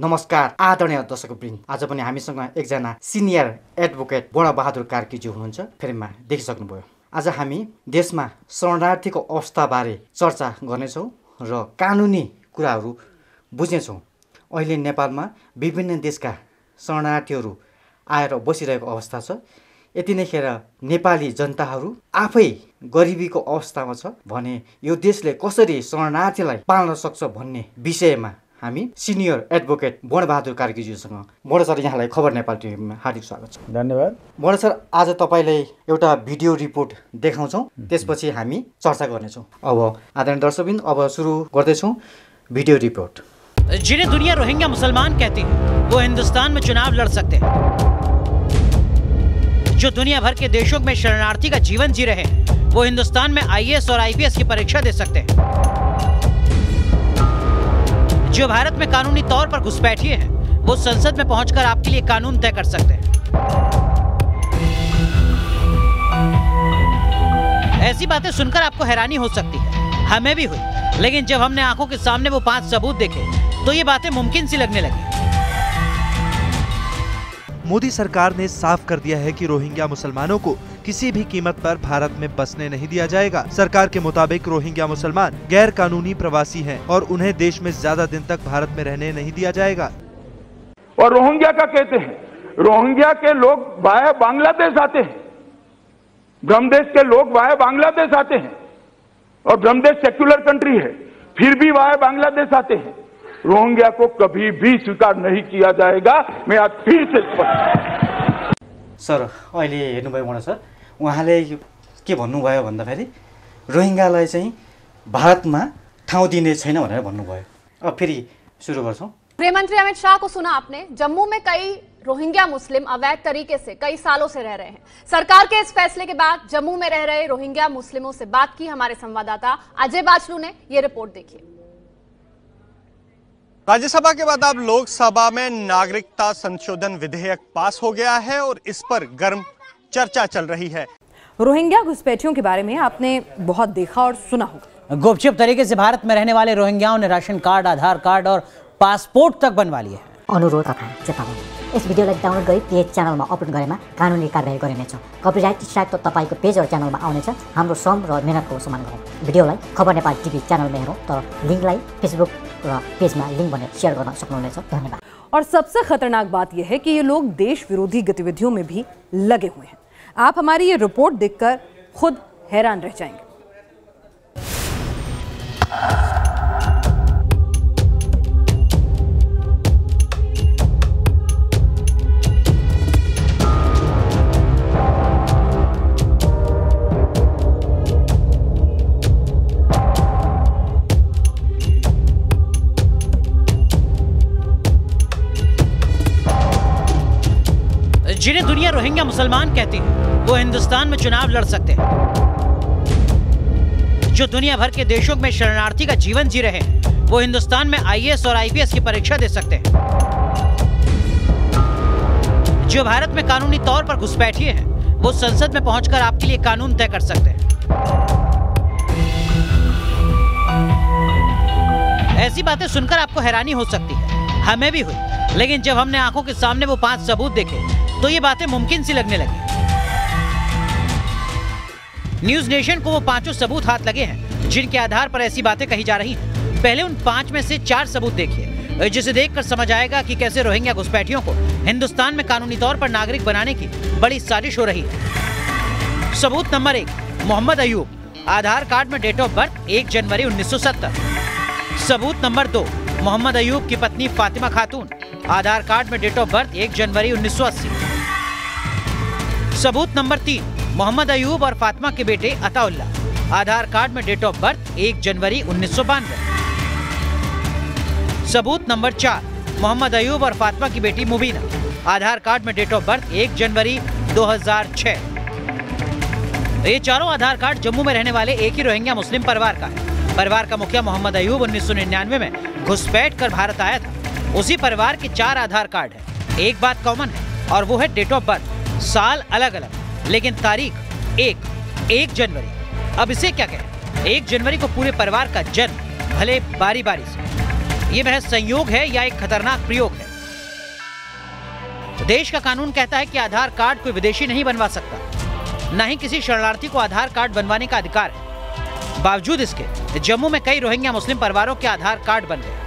नमस्कार आदरणीय दर्शक वृन्द आज पनि हामीसँग एकजना सिनियर एडभोकेट बडाबहादुर कार्कीजी हुनुहुन्छ फिल्ममा देखिसक्नुभयो आज हामी देशमा शरणार्थीको अवस्थाबारे चर्चा गर्नेछौँ र कानुनी कुराहरू बुझ्नेछौँ अहिले नेपालमा विभिन्न देशका शरणार्थीहरू आएर बसिरहेको अवस्था छ यति नै खेर नेपाली जनताहरू आफै गरिबीको अवस्थामा छ भने यो देशले कसरी शरणार्थीलाई पाल्न सक्छ भन्ने विषयमा हामी सिनियर एडभोकेट बणबहादुर कार्कीज्यूसँग बड सर यहाँलाई खबर नेपाल टिभीमा हार्दिक स्वागत छ धन्यवाद बड सर आज तपाईँलाई एउटा भिडियो रिपोर्ट देखाउँछौँ त्यसपछि हामी चर्चा गर्नेछौँ अब आदरणीय दर्शकबिन अब सुरु गर्दैछौँ वीडियो रिपोर्ट जिन्हें दुनिया रोहिंग्या मुसलमान कहती है वो हिंदुस्तान में चुनाव लड़ सकते हैं जो दुनिया भर के देशों में शरणार्थी का जीवन जी रहे हैं वो हिंदुस्तान में आईएएस और आईपीएस की परीक्षा दे सकते हैं जो भारत में कानूनी तौर पर घुसपैठिए हैं वो संसद में पहुंचकर आपके लिए कानून तय कर सकते हैं ऐसी बातें सुनकर आपको हैरानी हो सकती है हमें भी हुई लेकिन जब हमने आंखों के सामने वो पांच सबूत देखे तो ये बातें मुमकिन सी लगने लगी मोदी सरकार ने साफ कर दिया है कि रोहिंग्या मुसलमानों को किसी भी कीमत पर भारत में बसने नहीं दिया जाएगा सरकार के मुताबिक रोहिंग्या मुसलमान गैर कानूनी प्रवासी हैं और उन्हें देश में ज्यादा दिन तक भारत में रहने नहीं दिया जाएगा और रोहिंग्या का कहते हैं रोहिंग्या के लोग वाया बांग्लादेश आते हैं ब्रह्मदेश के लोग वाया बांग्लादेश आते हैं और ब्रह्मदेश सेक्युलर कंट्री है फिर भी वाया बांग्लादेश आते हैं रोहिंग्या को कभी भी स्वीकार नहीं किया जाएगा मैं आज फिर से स्पष्ट सर अहिले हेर्नुभयो उहाँ सर उहाँले के भन्नुभयो भन्दाखेरि रोहिङ्गालाई चाहिँ भारतमा ठाउँ दिने छैन भनेर भन्नुभयो अब फेरि सुरु गर्छौँ गृहमंत्री अमित शाह को सुना आपने जम्मू में कई रोहिंग्या मुस्लिम अवैध तरीके से कई सालों से रह रहे हैं सरकार के इस फैसले के बाद जम्मू में रह रहे रोहिंग्या मुस्लिमों से बात की हमारे संवाददाता अजय बाजलू ने यह रिपोर्ट देखी राज्यसभा के बाद अब लोकसभा में नागरिकता संशोधन विधेयक पास हो गया है और इस पर गर्म चर्चा चल रही है रोहिंग्या घुसपैठियों के बारे में आपने बहुत देखा और सुना होगा गुपचुप तरीके से भारत में रहने वाले रोहिंग्याओं ने राशन कार्ड आधार कार्ड और पासपोर्ट तक बनवा लिया है अनुरोध इस चेतावनी यस डाउनलोड करी पेज चैनल में अपलोड करे में कानूनी कार्यवाही करने कपीराइट सायद तो त को पेज और चैनल में आने हम श्रम और मेहनत को सम्मान गरौँ भिडियो खबर नेपाल टीवी टिभी च्यानलमा हेरौँ तर तो लिङ्कलाई फेसबुक पेज में लिंक बने सेयर कर सक्नुहुनेछ धन्यवाद और सबसे खतरनाक बात यह है कि ये लोग देश विरोधी गतिविधियों में भी लगे हुए हैं आप हमारी ये रिपोर्ट देखकर खुद हैरान रह जाएंगे जिन्हें दुनिया रोहिंग्या मुसलमान कहती है वो हिंदुस्तान में चुनाव लड़ सकते हैं जो दुनिया भर के देशों में शरणार्थी का जीवन जी रहे हैं वो हिंदुस्तान में आईएएस और आईपीएस की परीक्षा दे सकते हैं जो भारत में कानूनी तौर पर घुसपैठिए हैं वो संसद में पहुंचकर आपके लिए कानून तय कर सकते हैं ऐसी बातें सुनकर आपको हैरानी हो सकती है हमें भी हुई लेकिन जब हमने आंखों के सामने वो पांच सबूत देखे तो ये बातें मुमकिन सी लगने लगी न्यूज नेशन को वो पांचों सबूत हाथ लगे हैं जिनके आधार पर ऐसी बातें कही जा रही पहले उन पांच में से चार सबूत देखिए जिसे देखकर समझ आएगा कि कैसे रोहिंग्या घुसपैठियों को हिंदुस्तान में कानूनी तौर पर नागरिक बनाने की बड़ी साजिश हो रही है सबूत नंबर एक मोहम्मद अयूब आधार कार्ड में डेट ऑफ बर्थ एक जनवरी 1970 सबूत नंबर दो मोहम्मद अयूब की पत्नी फातिमा खातून आधार कार्ड में डेट ऑफ बर्थ एक जनवरी उन्नीस सबूत नंबर तीन मोहम्मद अयूब और फातिमा के बेटे अताउल्ला आधार कार्ड में डेट ऑफ बर्थ एक जनवरी उन्नीस सबूत नंबर चार मोहम्मद अयूब और फातिमा की बेटी मुबीना आधार कार्ड में डेट ऑफ बर्थ एक जनवरी 2006 ये चारों आधार कार्ड जम्मू में रहने वाले एक ही रोहिंग्या मुस्लिम परिवार का है परिवार का मुखिया मोहम्मद अयूब उन्नीस में घुसपैठ कर भारत आया था उसी परिवार के चार आधार कार्ड है एक बात कॉमन है और वो है डेट ऑफ बर्थ साल अलग अलग लेकिन तारीख एक एक जनवरी अब इसे क्या कहें एक जनवरी को पूरे परिवार का जन्म भले बारी बारी से ये महज संयोग है या एक खतरनाक प्रयोग है तो देश का कानून कहता है कि आधार कार्ड कोई विदेशी नहीं बनवा सकता न ही किसी शरणार्थी को आधार कार्ड बनवाने का अधिकार है बावजूद इसके जम्मू में कई रोहिंग्या मुस्लिम परिवारों के आधार कार्ड बन गए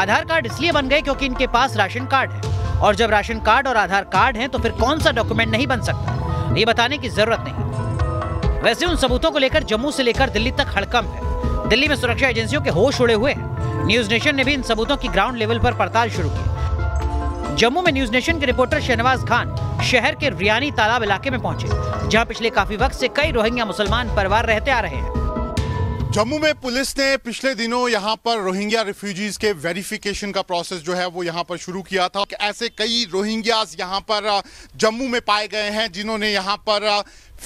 आधार कार्ड इसलिए बन गए क्योंकि इनके पास राशन कार्ड है और जब राशन कार्ड और आधार कार्ड हैं तो फिर कौन सा डॉक्यूमेंट नहीं बन सकता ये बताने की जरूरत नहीं वैसे उन सबूतों को लेकर जम्मू से लेकर दिल्ली तक हड़कम है दिल्ली में सुरक्षा एजेंसियों के होश उड़े हुए हैं न्यूज नेशन ने भी इन सबूतों की ग्राउंड लेवल पर पड़ताल शुरू की जम्मू में न्यूज नेशन के रिपोर्टर शहनवाज खान शहर के रियानी तालाब इलाके में पहुंचे जहां पिछले काफी वक्त से कई रोहिंग्या मुसलमान परिवार रहते आ रहे हैं जम्मू में पुलिस ने पिछले दिनों यहां पर रोहिंग्या रिफ्यूजीज के वेरिफिकेशन का प्रोसेस जो है वो यहां पर शुरू किया था ऐसे कई रोहिंग्यास यहां पर जम्मू में पाए गए हैं जिन्होंने यहां पर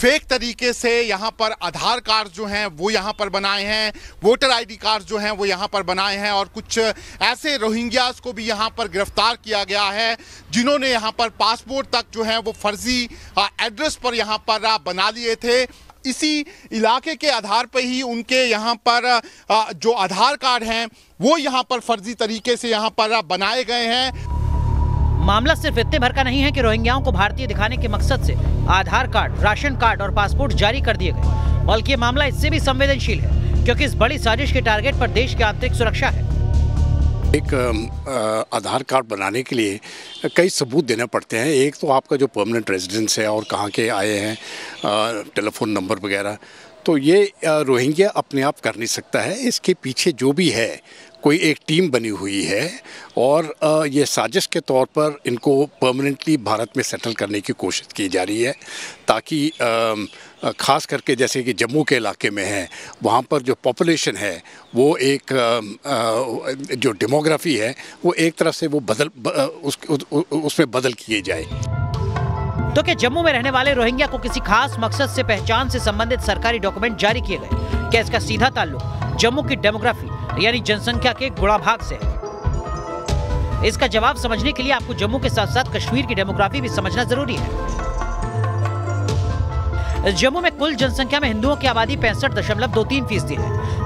फेक तरीके से यहाँ पर आधार कार्ड जो हैं वो यहाँ पर बनाए हैं वोटर आईडी कार्ड जो हैं वो यहाँ पर बनाए हैं और कुछ ऐसे रोहिंग्यास को भी यहाँ पर गिरफ्तार किया गया है जिन्होंने यहाँ पर पासपोर्ट तक जो है वो फर्जी एड्रेस पर यहाँ पर बना लिए थे इसी इलाके के आधार पर ही उनके यहाँ पर जो आधार कार्ड हैं वो यहाँ पर फर्जी तरीके से यहाँ पर बनाए गए हैं मामला सिर्फ इतने भर का नहीं है कि रोहिंग्याओं को भारतीय दिखाने के मकसद से आधार कार्ड राशन कार्ड और पासपोर्ट जारी कर दिए गए बल्कि ये मामला इससे भी संवेदनशील है क्योंकि इस बड़ी साजिश के टारगेट पर देश की आंतरिक सुरक्षा है एक आधार कार्ड बनाने के लिए कई सबूत देने पड़ते हैं एक तो आपका जो परमानेंट रेजिडेंस है और कहाँ के आए हैं टेलीफोन नंबर वगैरह तो ये रोहिंग्या अपने आप कर नहीं सकता है इसके पीछे जो भी है कोई एक टीम बनी हुई है और ये साजिश के तौर पर इनको परमानेंटली भारत में सेटल करने की कोशिश की जा रही है ताकि ख़ास करके जैसे कि जम्मू के इलाके में है वहाँ पर जो पॉपुलेशन है वो एक जो डेमोग्राफी है वो एक तरह से वो बदल उसमें बदल किए जाए तो क्या जम्मू में रहने वाले रोहिंग्या को किसी खास मकसद से पहचान से संबंधित सरकारी डॉक्यूमेंट जारी किए गए क्या इसका सीधा ताल्लुक जम्मू की डेमोग्राफी यानी जनसंख्या के भाग से है इसका जवाब समझने के लिए आपको जम्मू के साथ साथ कश्मीर की डेमोग्राफी भी समझना जरूरी है जम्मू में कुल जनसंख्या में हिंदुओं की आबादी पैंसठ दशमलव दो तीन फीसदी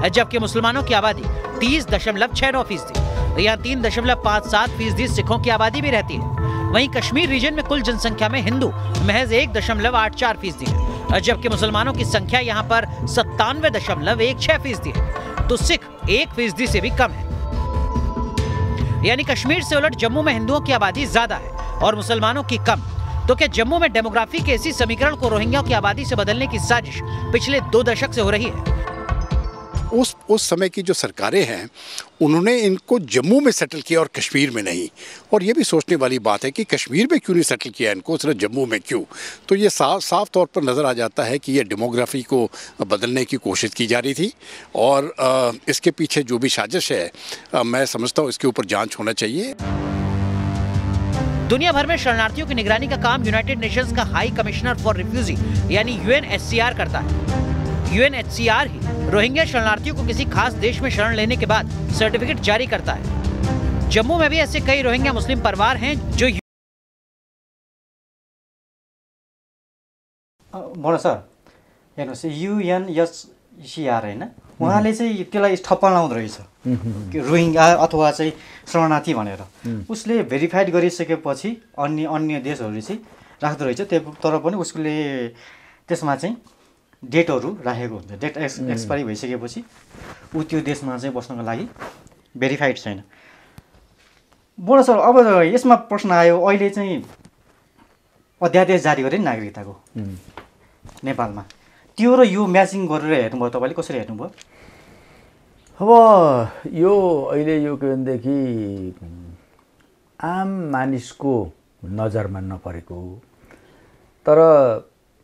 है जबकि मुसलमानों की आबादी तीस दशमलव छह नौ फीसदी यहाँ तीन दशमलव पाँच सात फीसदी सिखों की आबादी भी रहती है वहीं कश्मीर रीजन में कुल जनसंख्या में हिंदू महज एक दशमलव आठ चार फीसदी है जबकि मुसलमानों की संख्या यहाँ पर सत्तानवे दशमलव एक छह फीसदी है तो सिख एक फीसदी से भी कम है यानी कश्मीर से उलट जम्मू में हिंदुओं की आबादी ज्यादा है और मुसलमानों की कम तो क्या जम्मू में डेमोग्राफी के इसी समीकरण को रोहिंग्याओं की आबादी से बदलने की साजिश पिछले दो दशक से हो रही है उस उस समय की जो सरकारें हैं उन्होंने इनको जम्मू में सेटल किया और कश्मीर में नहीं और ये भी सोचने वाली बात है कि कश्मीर में क्यों नहीं सेटल किया इनको सिर्फ जम्मू में क्यों तो ये साफ साफ तौर पर नज़र आ जाता है कि ये डेमोग्राफी को बदलने की कोशिश की जा रही थी और इसके पीछे जो भी साजिश है मैं समझता हूँ इसके ऊपर जाँच होना चाहिए दुनिया भर में शरणार्थियों की निगरानी का काम यूनाइटेड नेशंस का हाई कमिश्नर फॉर रिफ्यूजी यानी यूएनएससीआर करता है यूएनएचसीआर ही रोहिंग्या शरणार्थियों को किसी खास देश में शरण लेने के बाद सर्टिफिकेट जारी करता है जम्मू में भी ऐसे कई रोहिंग्या मुस्लिम परिवार हैं जो सर हेर्नुहोस् है होइन उहाँले हम्म। चाहिँ त्यसलाई हम्म, हम्म, अथवा शरणार्थी उसके उसले कर गरिसकेपछि अन्य अन्य देशहरूले चाहिँ तर पनि डेटहरू राखेको हुन्छ डेट एक्स एक्सपायरी भइसकेपछि ऊ त्यो देशमा चाहिँ बस्नको लागि भेरिफाइड छैन बडो सर अब यसमा प्रश्न आयो अहिले चाहिँ अध्यादेश जारी गरे नि नागरिकताको नेपालमा त्यो र यो म्याचिङ गरेर हेर्नुभयो तपाईँले कसरी हेर्नुभयो अब यो अहिले यो के भनेदेखि आम मानिसको नजरमा नपरेको तर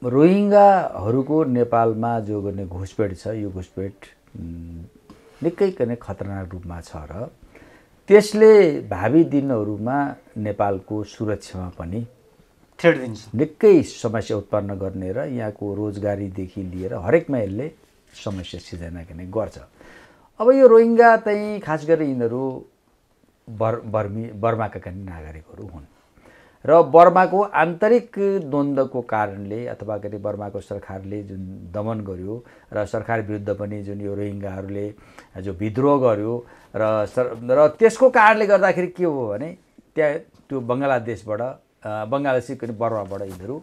रोहिङ्गाहरूको नेपालमा जो गर्ने घुसपेट छ यो घुसपेट निकै कने खतरनाक रूपमा छ र त्यसले भावी दिनहरूमा नेपालको सुरक्षामा पनि दिन्छ निकै समस्या उत्पन्न गर्ने र यहाँको रोजगारीदेखि लिएर हरेकमा यसले समस्या सिर्जना गर्ने गर्छ अब यो रोहिङ्गा चाहिँ खास गरी यिनीहरू बर्मी बर्माका नागरिकहरू हुन् र बर्माको आन्तरिक द्वन्द्वको कारणले अथवा के बर्माको सरकारले जुन दमन गर्यो र सरकार विरुद्ध पनि जुन यो रोहिङ्गाहरूले जो विद्रोह गर्यो र सर र त्यसको कारणले गर्दाखेरि के हो भने त्यहाँ त्यो बङ्गलादेशबाट बङ्गलादेशी के बर्माबाट यिनीहरू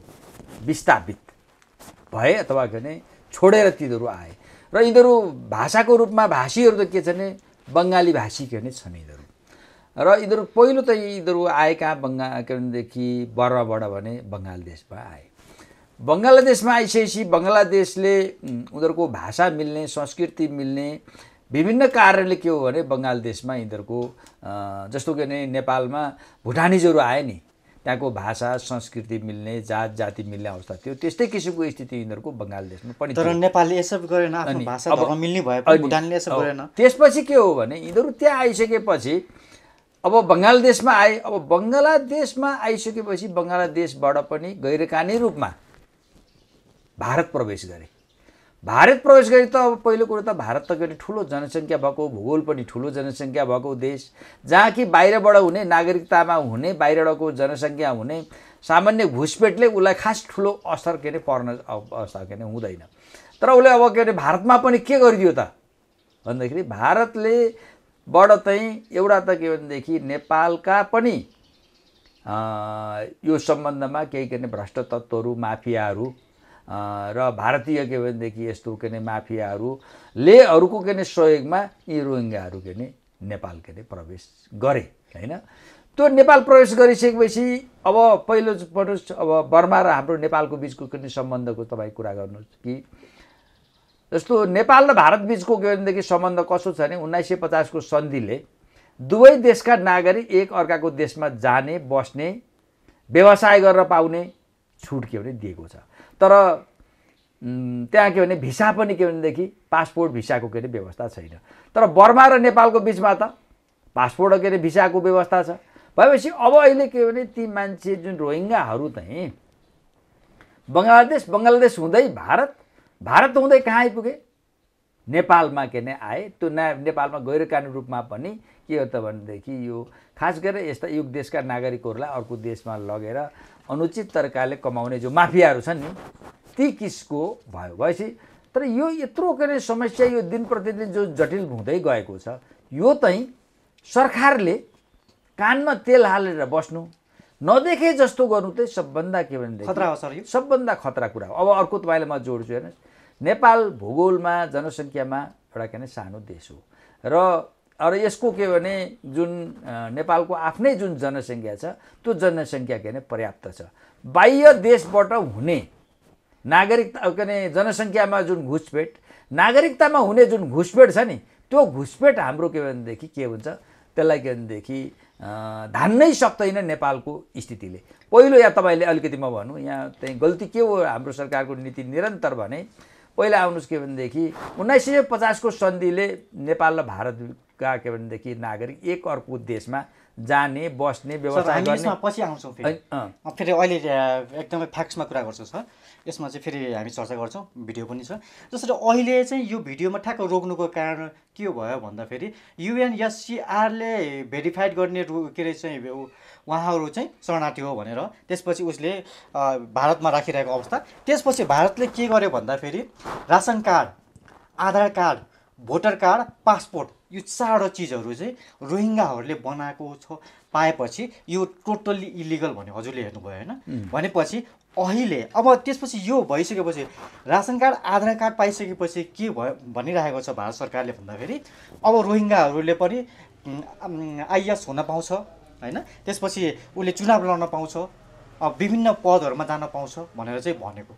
विस्थापित भए अथवा के भने छोडेर तिनीहरू आए र यिनीहरू भाषाको रूपमा भाषीहरू त के छ भने बङ्गाली भाषी के भने छन् यिनीहरू र यिनीहरू पहिलो त यिनीहरू आएका बङ्गा के भनेदेखि बर्वाबाट भने बङ्गालदेशमा आए बङ्गलादेशमा आइसकेपछि बङ्गलादेशले उनीहरूको भाषा मिल्ने संस्कृति मिल्ने विभिन्न कारणले के हो भने बङ्गालदेशमा यिनीहरूको जस्तो के भने नेपालमा भुटानिजहरू आए नि त्यहाँको भाषा संस्कृति मिल्ने जात जाति मिल्ने अवस्था थियो त्यस्तै किसिमको स्थिति यिनीहरूको बङ्गालदेशमा पनि तर नेपालले यसो गरेन आफ्नो भाषा मिल्ने भयो भुटानले यसो गरेन त्यसपछि के हो भने यिनीहरू त्यहाँ आइसकेपछि अब बङ्गलादेशमा आए अब बङ्गलादेशमा आइसकेपछि बङ्गलादेशबाट पनि गैरकानी रूपमा भारत प्रवेश गरे भारत प्रवेश गरे त अब पहिलो कुरो त भारत त के अरे ठुलो जनसङ्ख्या भएको भूगोल पनि ठुलो जनसङ्ख्या भएको देश जहाँ कि बाहिरबाट हुने नागरिकतामा हुने बाहिरबाटको जनसङ्ख्या हुने सामान्य घुसपेटले उसलाई खास ठुलो असर के अरे पर्न अवस्था के अरे हुँदैन तर उसले अब के अरे भारतमा पनि के गरिदियो त भन्दाखेरि भारतले बाट चाहिँ एउटा त के भनेदेखि नेपालका पनि यो सम्बन्धमा केही के भने भ्रष्ट तत्त्वहरू माफियाहरू र भारतीय के भनेदेखि यस्तो के भने माफियाहरूले अरूको के भने सहयोगमा यी रोहिङ्गाहरू के भने नेपाल के भने प्रवेश गरे होइन त्यो नेपाल प्रवेश गरिसकेपछि अब पहिलो पहिलोपटक अब बर्मा र हाम्रो नेपालको बिचको कुनै सम्बन्धको तपाईँ कुरा गर्नुहोस् कि जस्तो नेपाल र भारत बिचको भनेदेखि सम्बन्ध कसो छ भने उन्नाइस सय पचासको सन्धिले दुवै देशका नागरिक एक अर्काको देशमा जाने बस्ने व्यवसाय गरेर पाउने छुट के भने दिएको छ तर त्यहाँ के भने भिसा पनि के भनेदेखि पासपोर्ट भिसाको के अरे व्यवस्था छैन तर बर्मा र नेपालको बिचमा त पासपोर्ट र के अरे भिसाको व्यवस्था छ भएपछि अब अहिले के भने ती मान्छे जुन रोहिङ्गाहरू चाहिँ बङ्गलादेश बङ्गलादेश हुँदै भारत भारत हुँदै कहाँ आइपुगे नेपालमा के नै आए त्यो ना नेपालमा गैर कानुन रूपमा पनि के हो त भनेदेखि यो खास गरेर यस्ता युग देशका नागरिकहरूलाई अर्को देशमा लगेर अनुचित तरिकाले कमाउने जो माफियाहरू छन् नि ती किसको भयो भएपछि तर यो यत्रो के अरे समस्या यो दिन प्रतिदिन जो जटिल हुँदै गएको छ यो चाहिँ सरकारले कानमा तेल हालेर बस्नु नदेखे जस्तो गर्नु चाहिँ सबभन्दा के भनेदेखि खतरा हो सर यो सबभन्दा खतरा कुरा हो अब अर्को तपाईँलाई म जोड्छु हेर्नुहोस् नेपाल भूगोलमा जनसङ्ख्यामा एउटा के भने सानो देश हो र र यसको के भने जुन नेपालको आफ्नै जुन जनसङ्ख्या छ त्यो जनसङ्ख्या के भने पर्याप्त छ बाह्य देशबाट हुने नागरिकता के भने जनसङ्ख्यामा जुन घुसपेट नागरिकतामा हुने जुन घुसपेट छ नि त्यो घुसपेट हाम्रो के भनेदेखि के हुन्छ त्यसलाई के भनेदेखि धान्नै सक्दैन नेपालको स्थितिले पहिलो या तपाईँले अलिकति म भनौँ यहाँ चाहिँ गल्ती के हो हाम्रो सरकारको नीति निरन्तर भने पहिला आउनुहोस् के भनेदेखि उन्नाइस सय पचासको सन्धिले नेपाल र भारतका के भनेदेखि नागरिक एक अर्को देशमा जाने बस्ने व्यवस्था गर्ने पछि आउँछौँ फेरि अहिले एकदमै फ्याक्समा कुरा गर्छु सर यसमा चाहिँ फेरि हामी चर्चा गर्छौँ भिडियो पनि छ जसरी अहिले चाहिँ यो भिडियोमा ठ्याक्क रोक्नुको कारण के भयो भन्दाखेरि युएनएससिआरले भेरिफाइड गर्ने रु के अरे चाहिँ उहाँहरू चाहिँ शरणार्थी हो भनेर त्यसपछि उसले भारतमा राखिरहेको अवस्था त्यसपछि भारतले के गर्यो भन्दाखेरि ration card Aadhaar card voter card passport यो चारवटा चिजहरू चाहिँ रोहिङ्गाहरूले बनाएको छ पाएपछि यो टोटल्ली इलिगल भन्यो हजुरले हेर्नुभयो होइन भनेपछि अहिले अब त्यसपछि यो भइसकेपछि रासन कार्ड आधार कार्ड पाइसकेपछि के भयो भनिरहेको छ भारत सरकारले भन्दाखेरि अब रोहिङ्गाहरूले पनि आइएस हुन पाउँछ होइन त्यसपछि उसले चुनाव लड्न पाउँछ विभिन्न पदहरूमा जान पाउँछ भनेर चाहिँ भनेको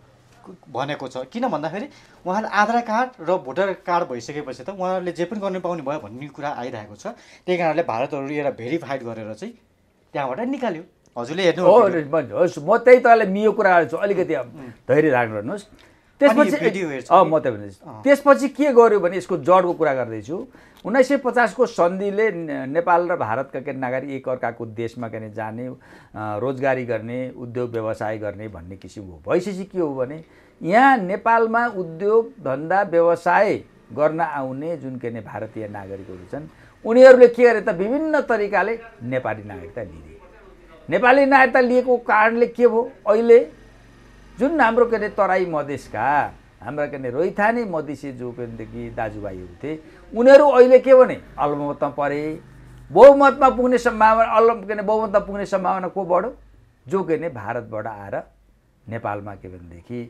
भनेको छ किन भन्दाखेरि उहाँले आधार कार्ड र भोटर कार्ड भइसकेपछि त उहाँहरूले जे पनि गर्नु पाउने भयो भन्ने कुरा आइरहेको छ त्यही कारणले भारतहरू एउटा भेरिफाइड गरेर चाहिँ त्यहाँबाट निकाल्यो हजुरले हेर्नु होस् म त्यही तपाईँलाई मियो कुरा छु अलिकति धैर्य राख्नुहोस् त्यसपछि म त त्यसपछि के गर्यो भने यसको जडको कुरा गर्दैछु उन्नाइस सय पचासको सन्धिले नेपाल र भारतका के नागरिक एकअर्काको देशमा के जाने रोजगारी गर्ने उद्योग व्यवसाय गर्ने भन्ने किसिमको भइसकेपछि के हो भने यहाँ नेपालमा उद्योग धन्दा व्यवसाय गर्न आउने जुन के भारतीय नागरिकहरू छन् उनीहरूले के गरे त विभिन्न तरिकाले नेपाली नागरिकता लिने नेपाली नागरिकता लिएको कारणले के भयो अहिले जुन हाम्रो के अरे तराई मधेसका हाम्रा के अरे रोइथाने मधेसी जो के दाजुभाइहरू थिए उनीहरू अहिले के भने अल्पमतमा परे बहुमतमा पुग्ने सम्भावना अल्म के अरे बहुमतमा पुग्ने सम्भावना को बढो जो के अरे भारतबाट आएर नेपालमा के भनेदेखि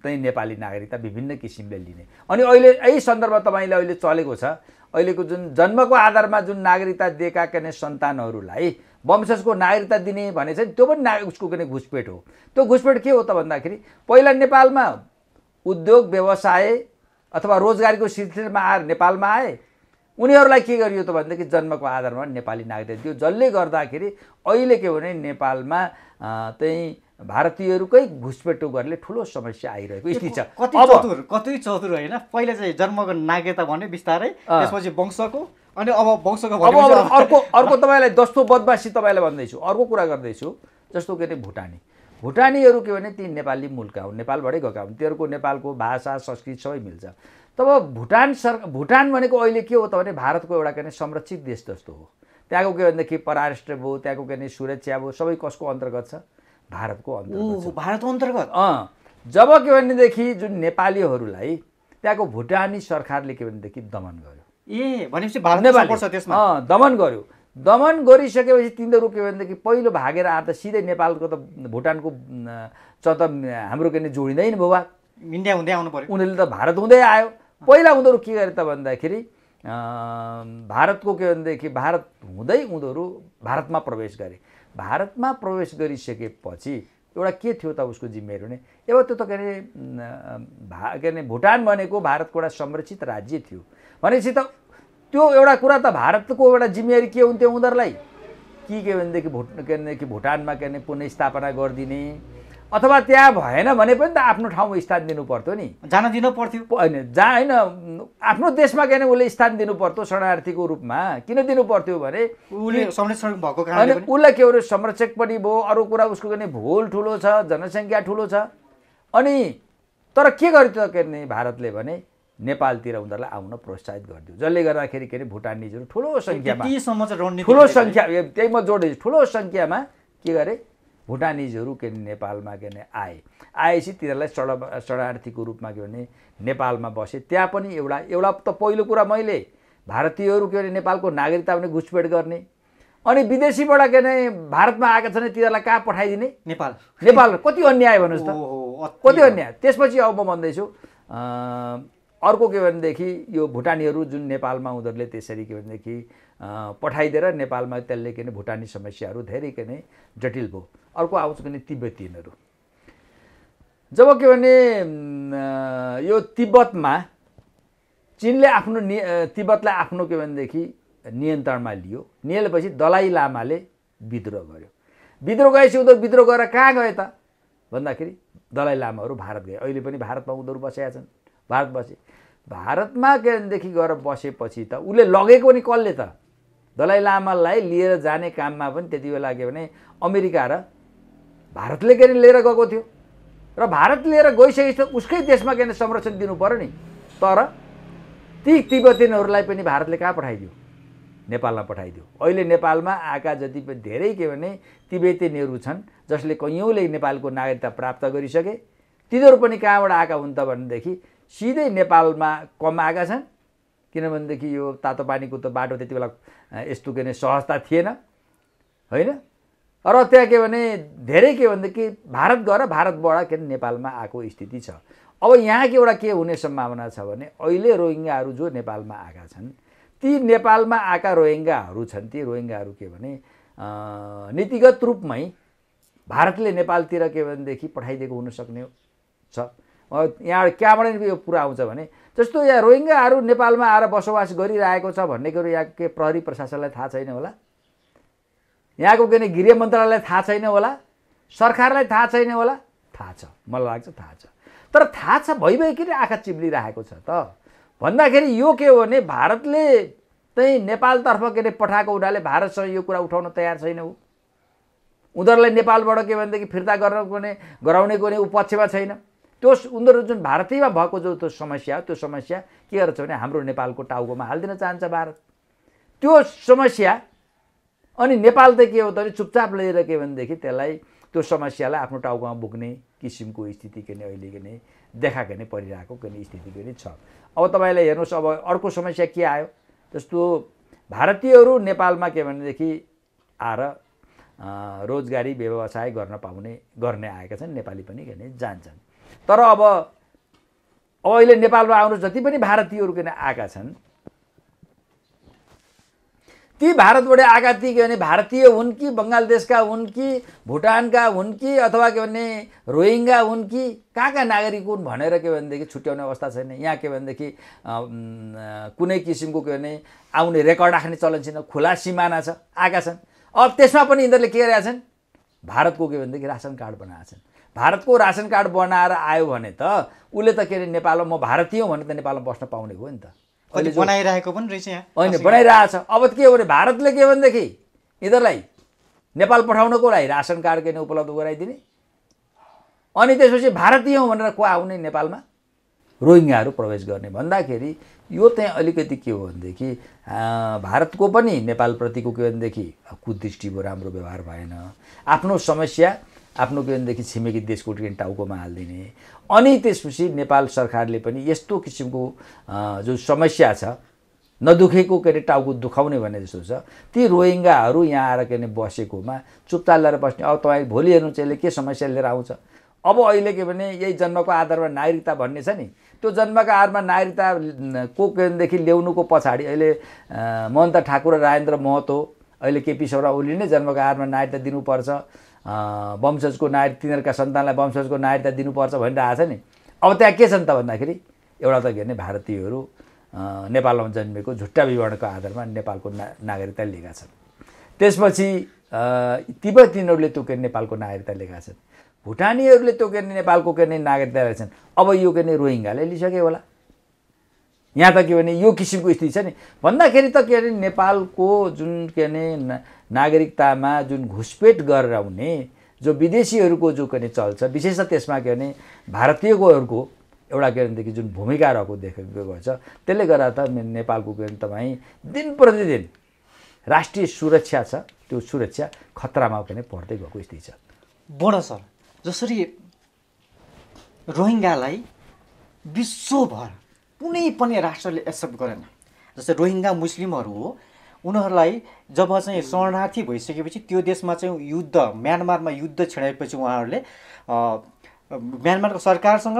त्यही नेपाली नागरिकता विभिन्न किसिमले लिने अनि अहिले यही सन्दर्भ तपाईँले अहिले चलेको छ अहिलेको जुन जन्मको आधारमा जुन नागरिकता दिएका के अरे सन्तानहरूलाई वंशजको नागरिकता दिने भने चाहिँ त्यो पनि नागरिक उसको कुनै घुसपेट हो त्यो घुसपेट के हो त भन्दाखेरि पहिला नेपालमा उद्योग व्यवसाय अथवा रोजगारीको सिलसिलामा आएर नेपालमा आए उनीहरूलाई के गरियो त भनेदेखि जन्मको आधारमा नेपाली नागरिकता दियो जसले गर्दाखेरि अहिले के भने नेपालमा चाहिँ भारतीयहरूकै घुसपेटो गर्ने ठुलो समस्या आइरहेको स्थिति छ कति चतुर कति चतुर होइन पहिला चाहिँ जन्मको नागरिकता भन्यो बिस्तारै त्यसपछि वंशको अनि अब अब अर्को अर्को तपाईँलाई दस्तो बदमासी तपाईँलाई भन्दैछु अर्को कुरा गर्दैछु जस्तो के अरे भुटानी भुटानीहरू के भने ती नेपाली मुलका हुन् नेपालबाटै गएका हुन् तिनीहरूको नेपालको भाषा संस्कृति सबै मिल्छ तब भुटान सर भुटान भनेको अहिले के हो त भने भारतको एउटा के अरे संरक्षित देश जस्तो हो त्यहाँको के भनेदेखि पराष्ट्र भयो त्यहाँको के अरे सुरक्षा भयो सबै कसको अन्तर्गत छ भारतको अन्तर्गत भारतको अन्तर्गत अँ जब के भनेदेखि जुन नेपालीहरूलाई त्यहाँको भुटानी सरकारले के भनेदेखि दमन गर्यो ए भनेपछि दमन गर्यो दमन गरिसकेपछि तिनीहरू के भनेदेखि पहिलो भागेर आएर त सिधै नेपालको त भुटानको च त हाम्रो के जोडिँदैन भोवा इन्डिया हुँदै आउनु पऱ्यो उनीहरूले त भारत हुँदै आयो पहिला उनीहरू के गरे त भन्दाखेरि भारतको के भनेदेखि भारत हुँदै उनीहरू भारतमा प्रवेश गरे भारतमा प्रवेश गरिसकेपछि एउटा के थियो त उसको जिम्मेवारी नै अब त्यो त के अरे भा के अरे भुटान भनेको भारतको एउटा संरक्षित राज्य थियो भनेपछि त त्यो एउटा कुरा त भारतको एउटा जिम्मेवारी के हुन्थ्यो उनीहरूलाई कि के भनेदेखि भुट के भनेदेखि भुटानमा के भने पुनस्थापना गरिदिने अथवा त्यहाँ भएन भने पनि त आफ्नो ठाउँमा स्थान दिनु पर्थ्यो नि जान दिनु पर्थ्यो होइन जहाँ होइन आफ्नो देशमा के भने उसले स्थान दिनु पर्थ्यो शरणार्थीको रूपमा किन दिनु पर्थ्यो भने उसले संरक्षण भएको कारण उसलाई के भने संरक्षक पनि भयो अरू कुरा उसको के भोल ठुलो छ जनसङ्ख्या ठुलो छ अनि तर के गर्थ्यो के अरे भारतले भने नेपालतिर उनीहरूलाई आउन प्रोत्साहित गरिदियो जसले गर्दाखेरि के अरे भुटानिजहरू ठुलो सङ्ख्यामा ठुलो सङ्ख्या त्यही म जोडिदिन्छु ठुलो सङ्ख्यामा के गरे भुटानिजहरू के नेपालमा के अरे आए आएपछि तिनीहरूलाई चढ शरणार्थीको रूपमा के भने नेपालमा बसे त्यहाँ पनि एउटा एउटा त पहिलो कुरा मैले भारतीयहरू के भने नेपालको नागरिकता पनि घुसपेट गर्ने अनि विदेशीबाट के अरे भारतमा आएका छन् तिनीहरूलाई कहाँ पठाइदिने नेपाल नेपाल कति अन्याय भन्नुहोस् त कति अन्याय त्यसपछि अब म भन्दैछु अर्को के भनेदेखि यो भुटानीहरू जुन नेपालमा उनीहरूले त्यसरी के भनेदेखि पठाइदिएर नेपालमा त्यसले के भने भुटानी समस्याहरू धेरै के नै जटिल भयो अर्को आउँछ भने तिब्बतीयनहरू जब के भने यो तिब्बतमा चिनले आफ्नो नि तिब्बतलाई आफ्नो के भनेदेखि नियन्त्रणमा लियो लिएपछि दलाइ लामाले विद्रोह गर्यो विद्रोह गएपछि उनीहरू विद्रोह गरेर कहाँ गए त भन्दाखेरि दलाइ लामाहरू भारत गए अहिले पनि भारतमा उनीहरू बसेका छन् भारत बसे भारतमा केदेखि गएर बसेपछि त उसले लगेको नि कसले त दलाइ लामालाई लिएर जाने काममा पनि त्यति बेला के भने अमेरिका र भारतले के अरे लिएर गएको थियो र भारत लिएर गइसकेपछि त उसकै देशमा के अरे संरक्षण दिनु पऱ्यो नि तर ती तिब्बतीनहरूलाई पनि भारतले कहाँ पठाइदियो नेपालमा पठाइदियो अहिले नेपालमा आएका जति पनि धेरै के भने तिब्बतीहरू छन् जसले कैयौँले नेपालको नागरिकता प्राप्त गरिसके तिनीहरू पनि कहाँबाट आएका हुन् त भनेदेखि सिधै नेपालमा कम आएका छन् किनभनेदेखि यो तातो पानीको त बाटो त्यति बेला यस्तो के भने सहजता थिएन होइन र त्यहाँ के भने धेरै के भनेदेखि भारत गएर भारतबाट के अरे नेपालमा आएको स्थिति छ अब यहाँ के एउटा के हुने सम्भावना छ भने अहिले रोहिङ्गाहरू जो नेपालमा आएका छन् ती नेपालमा आएका रोहिङ्गाहरू छन् ती रोहिङ्गाहरू के भने नीतिगत रूपमै भारतले नेपालतिर के भनेदेखि पठाइदिएको हुनसक्ने छ यहाँ कहाँबाट यो कुरा आउँछ भने जस्तो यहाँ रोहिङ्गाहरू नेपालमा आएर बसोबास गरिरहेको छ भन्ने कुरो यहाँको के प्रहरी प्रशासनलाई थाहा छैन होला यहाँको के अरे गृह मन्त्रालयलाई थाहा छैन होला सरकारलाई थाहा छैन होला थाहा छ मलाई लाग्छ थाहा छ तर थाहा छ के किन आँखा चिम्लिरहेको छ त भन्दाखेरि यो के हो भने भारतले चाहिँ नेपालतर्फ के अरे पठाएको हुनाले भारतसँग यो कुरा उठाउन तयार छैन ऊ उनीहरूलाई नेपालबाट के भनेदेखि फिर्ता गर्न गराउने गराउने कुनै ऊ छैन त्यो उनीहरू जुन भारतीयमा भएको जो त्यो समस्या हो त्यो समस्या के गर्छ भने हाम्रो नेपालको टाउकोमा हालिदिन चाहन्छ भारत त्यो समस्या अनि नेपाल त के हो त चुपचाप लिएर के भनेदेखि त्यसलाई त्यो समस्यालाई आफ्नो टाउकोमा बोक्ने किसिमको स्थिति के नै अहिले के नै देखा के नै परिरहेको के नै स्थिति पनि छ अब तपाईँलाई हेर्नुहोस् अब अर्को समस्या के आयो जस्तो भारतीयहरू नेपालमा के भनेदेखि आएर रोजगारी व्यवसाय गर्न पाउने गर्ने आएका छन् नेपाली पनि के जान्छन् तर अब अहिले नेपालमा आउनु जति पनि भारतीयहरू किन आएका छन् ती भारतबाट आएका ती के भने भारतीय हुन् कि बङ्गलादेशका हुन् कि भुटानका हुन् कि अथवा के भने रोहिङ्गा हुन् कि कहाँ कहाँ नागरिक हुन् भनेर के भनेदेखि छुट्याउने अवस्था छैन यहाँ के भनेदेखि कुनै किसिमको के भने आउने रेकर्ड राख्ने चलन छैन खुला सिमाना छ आएका छन् अब त्यसमा पनि यिनीहरूले के गरेका छन् भारतको के भनेदेखि रासन कार्ड बनाएका छन् भारतको रासन कार्ड बनाएर आयो भने त उसले त के अरे नेपालमा म भारतीय हो भने त नेपालमा बस्न पाउने हो नि त अहिले बनाइरहेको पनि रहेछ यहाँ होइन बनाइरहेछ अब के हो भने भारतले के भनेदेखि यिनीहरूलाई नेपाल पठाउनको लागि रासन कार्ड किन उपलब्ध गराइदिने अनि त्यसपछि भारतीय हो भनेर को आउने नेपालमा रोहिङ्गाहरू प्रवेश गर्ने भन्दाखेरि यो चाहिँ अलिकति के हो भनेदेखि भारतको पनि नेपालप्रतिको के भनेदेखि कुदृष्टिको राम्रो व्यवहार भएन आफ्नो समस्या आफ्नो किरणदेखि छिमेकी देशको किरण टाउकोमा हालिदिने अनि त्यसपछि नेपाल सरकारले पनि यस्तो किसिमको जो समस्या छ नदुखेको के अरे टाउको दुखाउने भने जस्तो छ ती रोहिङ्गाहरू यहाँ आएर के अरे बसेकोमा चुप्ता लिएर बस्ने अब तपाईँ भोलि चाहिँ यसले के समस्या लिएर आउँछ अब अहिले के भने यही जन्मको आधारमा नागरिकता भन्ने छ नि त्यो जन्मको आधारमा नागरिकता को केन्द्रदेखि ल्याउनुको पछाडि अहिले महन्त ठाकुर राजेन्द्र महतो अहिले केपी शर्मा ओली नै जन्मको आधारमा नागरिकता दिनुपर्छ वंशजको नागरिक तिनीहरूका सन्तानलाई वंशजको नागरिकता दिनुपर्छ भनेर छ नि अब त्यहाँ के छन् त भन्दाखेरि एउटा त के भने भारतीयहरू नेपालमा जन्मेको झुट्टा विवरणको आधारमा नेपालको ना नागरिकता लिएका छन् त्यसपछि तिब्बत त्यो के नेपालको नागरिकता लिएका छन् भुटानीहरूले त्यो के नेपालको के नागरिकता लिएका छन् अब यो के रोहिङ्गाले लिइसक्यो होला यहाँ त के भने यो किसिमको स्थिति छ नि भन्दाखेरि त के अरे नेपालको जुन के अरे नागरिकतामा जुन घुसपेट गरेर हुने जो विदेशीहरूको जो के अरे चल्छ विशेष त्यसमा के भने भारतीयकोहरूको एउटा के भनेदेखि जुन भूमिका रहेको देखेको छ त्यसले गर्दा त नेपालको के भने तपाईँ दिन प्रतिदिन राष्ट्रिय सुरक्षा छ त्यो सुरक्षा खतरामा पनि पर्दै गएको स्थिति छ बडा सर जसरी रोहिङ्गालाई विश्वभर कुनै पनि राष्ट्रले एक्सेप्ट गरेन जस्तै रोहिङ्गा मुस्लिमहरू हो उनीहरूलाई जब चाहिँ शरणार्थी भइसकेपछि त्यो देशमा चाहिँ युद्ध म्यानमारमा युद्ध छिडाएपछि उहाँहरूले म्यानमारको सरकारसँग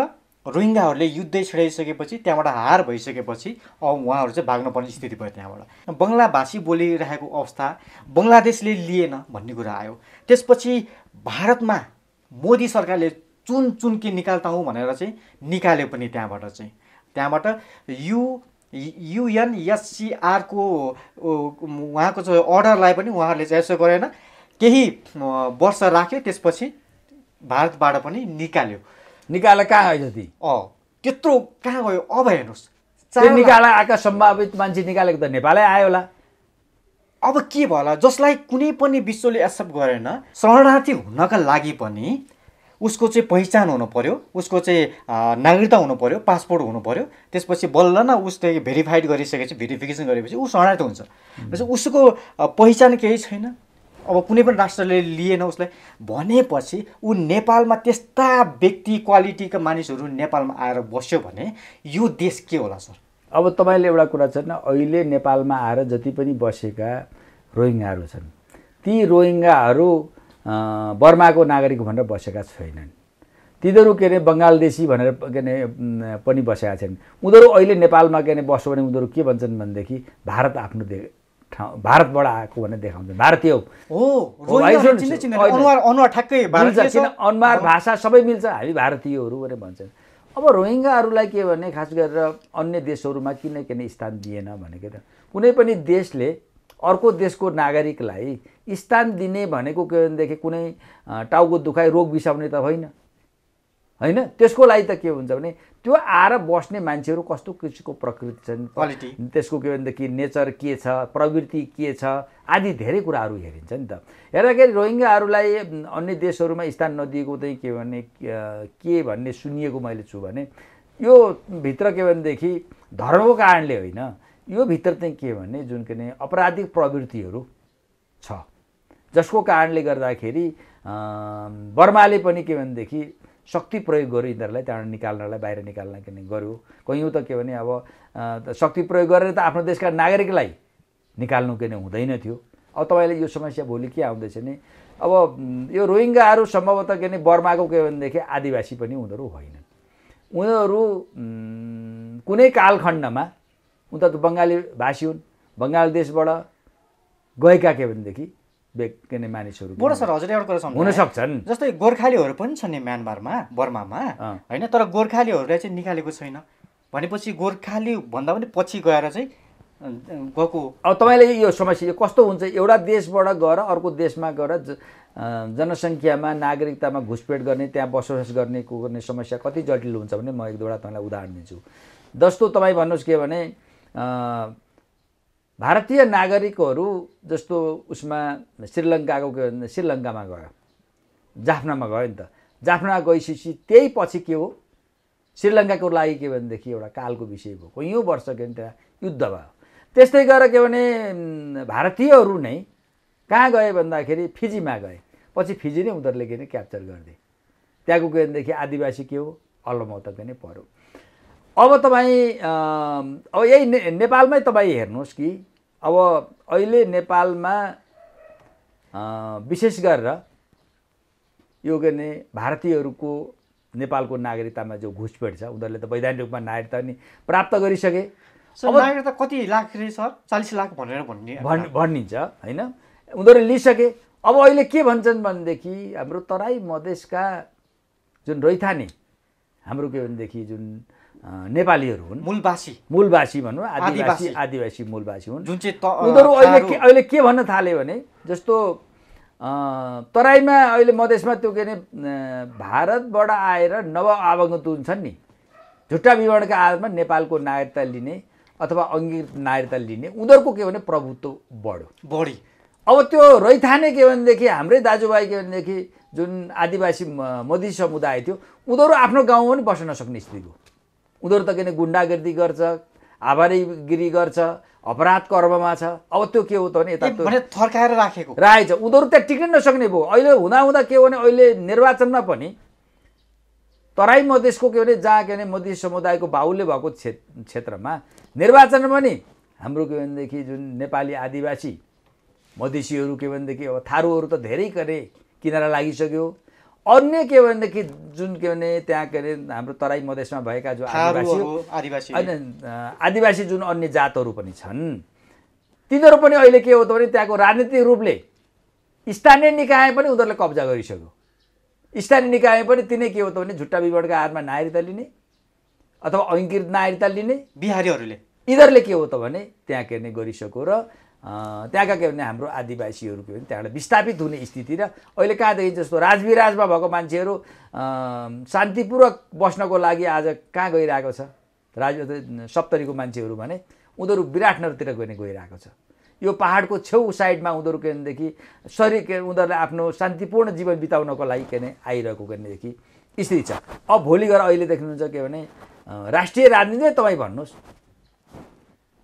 रोहिङ्गाहरूले युद्ध छिडाइसकेपछि त्यहाँबाट हार भइसकेपछि अब उहाँहरू चाहिँ भाग्नुपर्ने स्थिति भयो त्यहाँबाट बङ्गलाभाषी बोलिरहेको अवस्था बङ्गलादेशले लिएन भन्ने कुरा आयो त्यसपछि भारतमा मोदी सरकारले चुन चुन के निकाल्ता हौँ भनेर चाहिँ निकाल्यो पनि त्यहाँबाट चाहिँ त्यहाँबाट यु युएनएससिआरको उहाँको अर्डरलाई पनि उहाँहरूले चाहिँ यसो गरेन केही वर्ष राख्यो त्यसपछि भारतबाट पनि निकाल्यो निकालेर कहाँ गयो जति अँ त्यत्रो कहाँ गयो अब हेर्नुहोस् चाहे निकाले आएका सम्भावित मान्छे निकालेको त नेपालै आयो होला अब के भयो होला जसलाई कुनै पनि विश्वले एक्सेप्ट गरेन शरणार्थी हुनका लागि पनि उसको चाहिँ पहिचान हुनु पऱ्यो उसको चाहिँ नागरिकता हुनु पऱ्यो पासपोर्ट हुनु पऱ्यो त्यसपछि बल्ल न उसले भेरिफाइड गरिसकेपछि भेरिफिकेसन गरेपछि ऊ शरणार्थ हुन्छ त्यसपछि उसको पहिचान केही छैन अब कुनै पनि राष्ट्रले लिएन उसलाई भनेपछि ऊ नेपालमा त्यस्ता व्यक्ति क्वालिटीका मानिसहरू नेपालमा आएर बस्यो भने यो देश के होला सर अब तपाईँले एउटा कुरा छैन अहिले नेपालमा आएर जति पनि बसेका रोहिङ्गाहरू छन् ती रोहिङ्गाहरू बर्माको नागरिक भनेर बसेका छैनन् तिनीहरू के अरे बङ्गालदेशी भनेर के अरे पनि बसेका छन् उनीहरू अहिले नेपालमा के अरे बस्यो भने उनीहरू के भन्छन् भनेदेखि भारत आफ्नो दे ठाउँ भारतबाट आएको भनेर देखाउँछन् भारतीय हो अनुहार भाषा सबै मिल्छ हामी भारतीयहरू भनेर भन्छन् अब रोहिङ्गाहरूलाई के भने खास गरेर अन्य देशहरूमा किन किन स्थान दिएन भने के त कुनै पनि देशले अर्को देशको नागरिकलाई स्थान दिने भनेको के भनेदेखि कुनै टाउको दुखाइ रोग बिसाउने त होइन होइन त्यसको लागि त के हुन्छ भने त्यो आएर बस्ने मान्छेहरू कस्तो किसिमको प्रकृति छन् क्वालिटी त्यसको के भनेदेखि नेचर के छ प्रवृत्ति के छ आदि धेरै कुराहरू हेरिन्छ नि त हेर्दाखेरि रोहिङ्गाहरूलाई अन्य देशहरूमा स्थान नदिएको चाहिँ के भने के भन्ने सुनिएको मैले छु भने यो भित्र के भनेदेखि धर्मको कारणले होइन यो भित्र चाहिँ के भने जुन किन अपराधिक प्रवृत्तिहरू छ जसको कारणले गर्दाखेरि बर्माले पनि के भनेदेखि शक्ति प्रयोग गर्यो यिनीहरूलाई त्यहाँबाट निकाल्नलाई बाहिर निकाल्न किन गर्यो कयौँ त के भने अब शक्ति प्रयोग गरेर त आफ्नो देशका नागरिकलाई निकाल्नु किन हुँदैन थियो अब तपाईँले यो समस्या भोलि के आउँदैछ भने अब यो रोहिङ्गाहरू सम्भवतः के भने बर्माको के भनेदेखि आदिवासी पनि उनीहरू होइनन् उनीहरू कुनै कालखण्डमा उता त बङ्गाली भाषी हुन् बङ्गाल देशबाट गएका के भनेदेखि के मानिसहरू बोरा सर हजुर एउटा कुरा हुन सक्छन् जस्तै गोर्खालीहरू पनि छन् नि म्यानमारमा बर्मामा होइन तर गोर्खालीहरूलाई चाहिँ निकालेको छैन भनेपछि गोर्खाली भन्दा पनि पछि गएर चाहिँ गएको अब तपाईँले यो समस्या कस्तो हुन्छ एउटा देशबाट गएर अर्को देशमा गएर जनसङ्ख्यामा नागरिकतामा घुसपेट गर्ने त्यहाँ बसोबास गर्ने को गर्ने समस्या कति जटिल हुन्छ भने म एक दुईवटा तपाईँलाई उदाहरण दिन्छु जस्तो तपाईँ भन्नुहोस् के भने भारतीय नागरिकहरू जस्तो उसमा श्रीलङ्काको श्रीलङ्कामा गयो जाफ्नामा गयो नि त जाफ्ना गइसकेपछि त्यही पछि के हो श्रीलङ्काको लागि के भनेदेखि एउटा कालको विषय भयो कैयौँ वर्ष के भने त्यहाँ युद्ध भयो त्यस्तै गरेर के भने भारतीयहरू नै कहाँ गए भन्दाखेरि फिजीमा गए पछि फिजी नै उनीहरूले के अरे क्याप्चर गरिदिए त्यहाँको के भनेदेखि आदिवासी के हो अलमौतक नै पऱ्यो अब तपाईँ अब यही ने, नेपालमै तपाईँ हेर्नुहोस् कि अब अहिले नेपालमा विशेष गरेर यो के भने भारतीयहरूको नेपालको नागरिकतामा जो घुसपेट छ उनीहरूले त वैधानिक रूपमा नागरिकता पनि प्राप्त गरिसके नागरिकता कति लाख रे सर चालिस लाख भनेर भन्ने भन् भनिन्छ होइन उनीहरूले लिइसके अब अहिले के भन्छन् भनेदेखि हाम्रो तराई मधेसका जुन रैथाने हाम्रो के भनेदेखि जुन नेपालीहरू हुन् मूलवासी मूलवासी भनौँ आदिवासी आदिवासी मूलवासी हुन् जुन चाहिँ उनीहरू अहिले के अहिले के भन्न थाल्यो भने जस्तो तराईमा अहिले मधेसमा त्यो के अरे भारतबाट आएर नव आवागन्तु छन् नि झुट्टा विवरणका आधारमा नेपालको नागरिकता लिने अथवा अङ्गीकृत नागरिकता लिने उनीहरूको के भने प्रभुत्व बढ्यो बढी अब त्यो रैथाने के भनेदेखि हाम्रै दाजुभाइ के भनेदेखि जुन आदिवासी मोदी समुदाय थियो उनीहरू आफ्नो गाउँमा पनि बस्न नसक्ने स्थिति हो उनीहरू त किन गुन्डागिर्दी गर्छ आभारीगिरी गर्छ अपराध कर्ममा छ अब त्यो के हो त भने यता थर्काएर राखेको राखेछ उनीहरू त्यहाँ टिक्न नसक्ने भयो अहिले हुँदाहुँदा के हो भने अहिले निर्वाचनमा पनि तराई मधेसको के भने जहाँ के भने मधेस समुदायको बाहुल्य भएको क्षेत्रमा निर्वाचनमा पनि हाम्रो के भनेदेखि जुन नेपाली आदिवासी मधेसीहरू के भनेदेखि अब थारूहरू त धेरै गरे किनारा लागिसक्यो अन्य के भनेदेखि जुन के भने त्यहाँ के अरे हाम्रो तराई मधेसमा भएका जो आदिवासी होइन आदिवासी जुन अन्य जातहरू पनि छन् तिनीहरू पनि अहिले के हो त भने त्यहाँको राजनीतिक रूपले स्थानीय निकाय पनि उनीहरूले कब्जा गरिसक्यो स्थानीय निकाय पनि तिनै के हो त भने झुट्टा विवरणका आधारमा नागरिकता लिने अथवा अङ्कृत नागरिकता लिने बिहारीहरूले यिनीहरूले के हो त भने त्यहाँ के गरिसक्यो र त्यहाँका के भने हाम्रो आदिवासीहरू के भने त्यहाँबाट विस्थापित हुने स्थिति र अहिले कहाँदेखि जस्तो राजविराजमा भएको मान्छेहरू शान्तिपूर्वक बस्नको लागि आज कहाँ गइरहेको छ राज सप्तरीको मान्छेहरू भने उनीहरू विराटनगरतिर गएर गइरहेको छ यो पाहाडको छेउ साइडमा उनीहरू के भनेदेखि शरीर के उनीहरूले आफ्नो शान्तिपूर्ण जीवन बिताउनको लागि के भने आइरहेको भनेदेखि स्थिति छ अब भोलि गएर अहिले देख्नुहुन्छ के भने राष्ट्रिय राजनीति नै तपाईँ भन्नुहोस्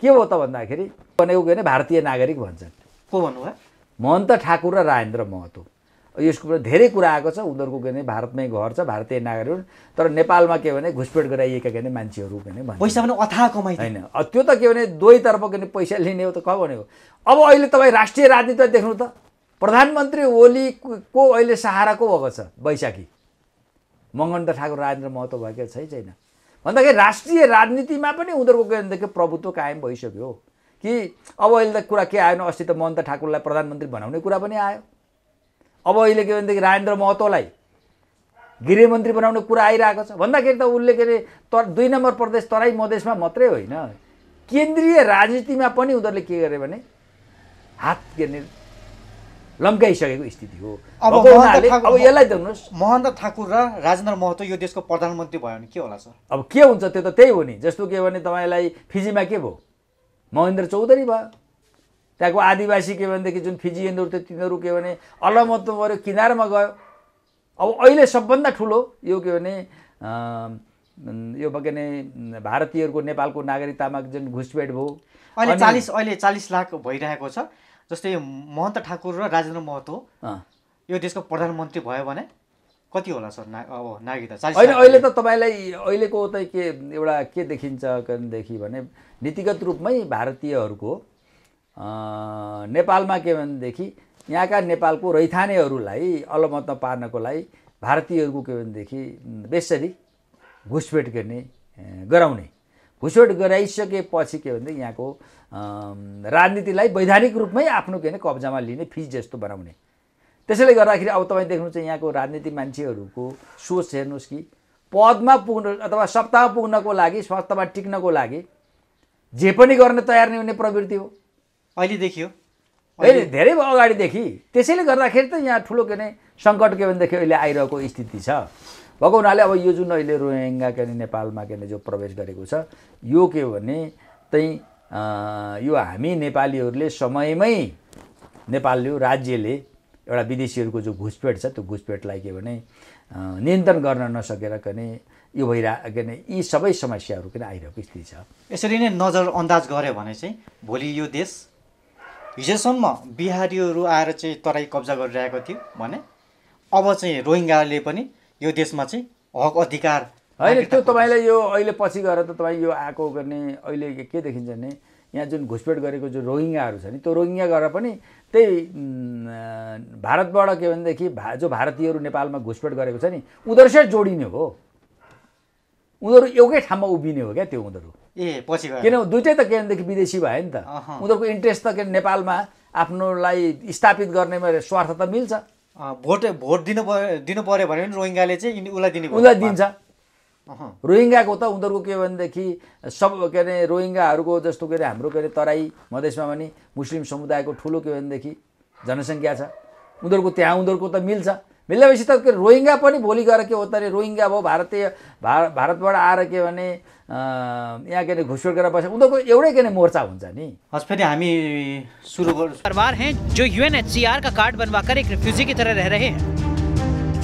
के हो त भन्दाखेरि भनेको के भने भारतीय नागरिक भन्छन् को भन्नुभयो महन्त ठाकुर र राजेन्द्र महतो यसको धेरै कुरा आएको छ उनीहरूको के भने भारतमै घर छ भारतीय नागरिक तर नेपालमा के भने घुसपेट गराइएका के भने मान्छेहरू के भने पैसा पनि अथा कमाइ होइन त्यो त के भने दुवैतर्फ के भने पैसा लिने हो त क भनेको अब अहिले तपाईँ राष्ट्रिय राजनीति देख्नु त प्रधानमन्त्री ओली को अहिले सहारा को भएको छ वैशाखी त ठाकुर राजेन्द्र महतो भएको छैन छैन भन्दाखेरि राष्ट्रिय राजनीतिमा पनि उनीहरूको के भनेदेखि प्रभुत्व कायम भइसक्यो कि अब अहिले त कुरा के आएन अस्ति त महन्त ठाकुरलाई प्रधानमन्त्री बनाउने कुरा पनि आयो अब अहिले के भनेदेखि राजेन्द्र महतोलाई गृहमन्त्री बनाउने कुरा आइरहेको छ भन्दाखेरि त उसले के अरे तर दुई नम्बर प्रदेश तराई मधेसमा मात्रै होइन केन्द्रीय राजनीतिमा पनि उनीहरूले के गरे भने हात के लम्काइसकेको स्थिति हो अब अब यसलाई देख्नुहोस् महन्त ठाकुर र राजेन्द्र महतो यो देशको प्रधानमन्त्री भयो भने के होला सर अब के हुन्छ त्यो त त्यही हो नि जस्तो के भने तपाईँलाई फिजीमा के भयो महेन्द्र चौधरी भयो त्यहाँको आदिवासी के भनेदेखि जुन फिजियनहरू थियो तिनीहरू के भने अलमत्व गऱ्यो किनारमा गयो अब अहिले सबभन्दा ठुलो यो के भने यो के भने भारतीयहरूको नेपालको नागरिकतामा जुन घुसपेट भयो अहिले चालिस अहिले चालिस लाख भइरहेको छ जस्तै महन्त ठाकुर र राजेन्द्र महतो यो देशको प्रधानमन्त्री भयो भने कति होला सर ना अब नागरिकता चालिस होइन अहिले त तपाईँलाई अहिलेको त के एउटा के देखिन्छ देखि भने नीतिगत रूपमै भारतीयहरूको नेपालमा के भनेदेखि यहाँका नेपालको रैथानेहरूलाई अलमतमा पार्नको लागि भारतीयहरूको के भनेदेखि बेसरी घुसपेट गर्ने गराउने घुसपेट गराइसकेपछि के भनेदेखि यहाँको राजनीतिलाई वैधानिक रूपमै आफ्नो के भने कब्जामा लिने फिज जस्तो बनाउने त्यसैले गर्दाखेरि अब तपाईँ देख्नुहुन्छ यहाँको राजनीति मान्छेहरूको सोच हेर्नुहोस् कि पदमा पुग्न अथवा सत्तामा पुग्नको लागि स्वास्थ्यमा टिक्नको लागि जे पनि गर्न तयार नै हुने प्रवृत्ति हो अहिले देखियो अहिले धेरै अगाडिदेखि त्यसैले गर्दाखेरि त यहाँ ठुलो के भने सङ्कट के भनेदेखि अहिले आइरहेको स्थिति छ भएको हुनाले अब यो जुन अहिले रोहिङ्गा के अरे नेपालमा के अरे जो प्रवेश गरेको छ यो के हो भने चाहिँ यो हामी नेपालीहरूले समयमै नेपालले राज्यले एउटा विदेशीहरूको जो घुसपेट छ त्यो घुसपेटलाई के भने नियन्त्रण गर्न नसकेर कहिले यो भइरह के अरे यी सबै समस्याहरू किन आइरहेको स्थिति छ यसरी नै नजरअन्दाज गऱ्यो भने चाहिँ भोलि यो देश हिजोसम्म बिहारीहरू आएर चाहिँ तराई कब्जा गरिरहेको थियो भने अब चाहिँ रोहिङ्गाले पनि यो देशमा चाहिँ हक अधिकार होइन त्यो तपाईँलाई यो अहिले पछि गएर त तपाईँ यो आएको गर्ने अहिले के देखिन्छ भने यहाँ जुन घुसपेट गरेको जो रोहिङ्गाहरू छ नि त्यो रोहिङ्गा गरेर पनि त्यही भारतबाट के भनेदेखि भा जो भारतीयहरू नेपालमा घुसपेट गरेको छ नि उनीहरूसित जोडिने हो उनीहरू एउटै ठाउँमा उभिने हो क्या त्यो उनीहरू ए पछि किन दुइटै त के भनेदेखि विदेशी भयो नि त उनीहरूको इन्ट्रेस्ट त के नेपालमा आफ्नोलाई स्थापित गर्नेमा स्वार्थ त मिल्छ भोट भोट दिनु पऱ्यो दिनु पऱ्यो भने पनि रोहिङ्गाले चाहिँ उसलाई दिने उसलाई दिन्छ रोहिङ्गाको त उनीहरूको के भनेदेखि सब के अरे रोहिङ्गाहरूको जस्तो के अरे हाम्रो के अरे तराई मधेसमा पनि मुस्लिम समुदायको ठुलो के भनेदेखि जनसङ्ख्या छ उनीहरूको त्यहाँ उनीहरूको त मिल्छ मिलेपछि त के रोहिङ्गा पनि भोलि गएर के हो त अरे रोहिङ्गा भयो भारतीय भार भारतबाट आएर के भने यहाँ के अरे घुसखोर गरेर बस्यो उनीहरूको एउटै के अरे मोर्चा हुन्छ नि हस् फेरि हामी सुरु गर्छौँ जो युएनएचसिआरका कार्ड बनवाकर एक रेफ्यूजी की तरह रहे हैं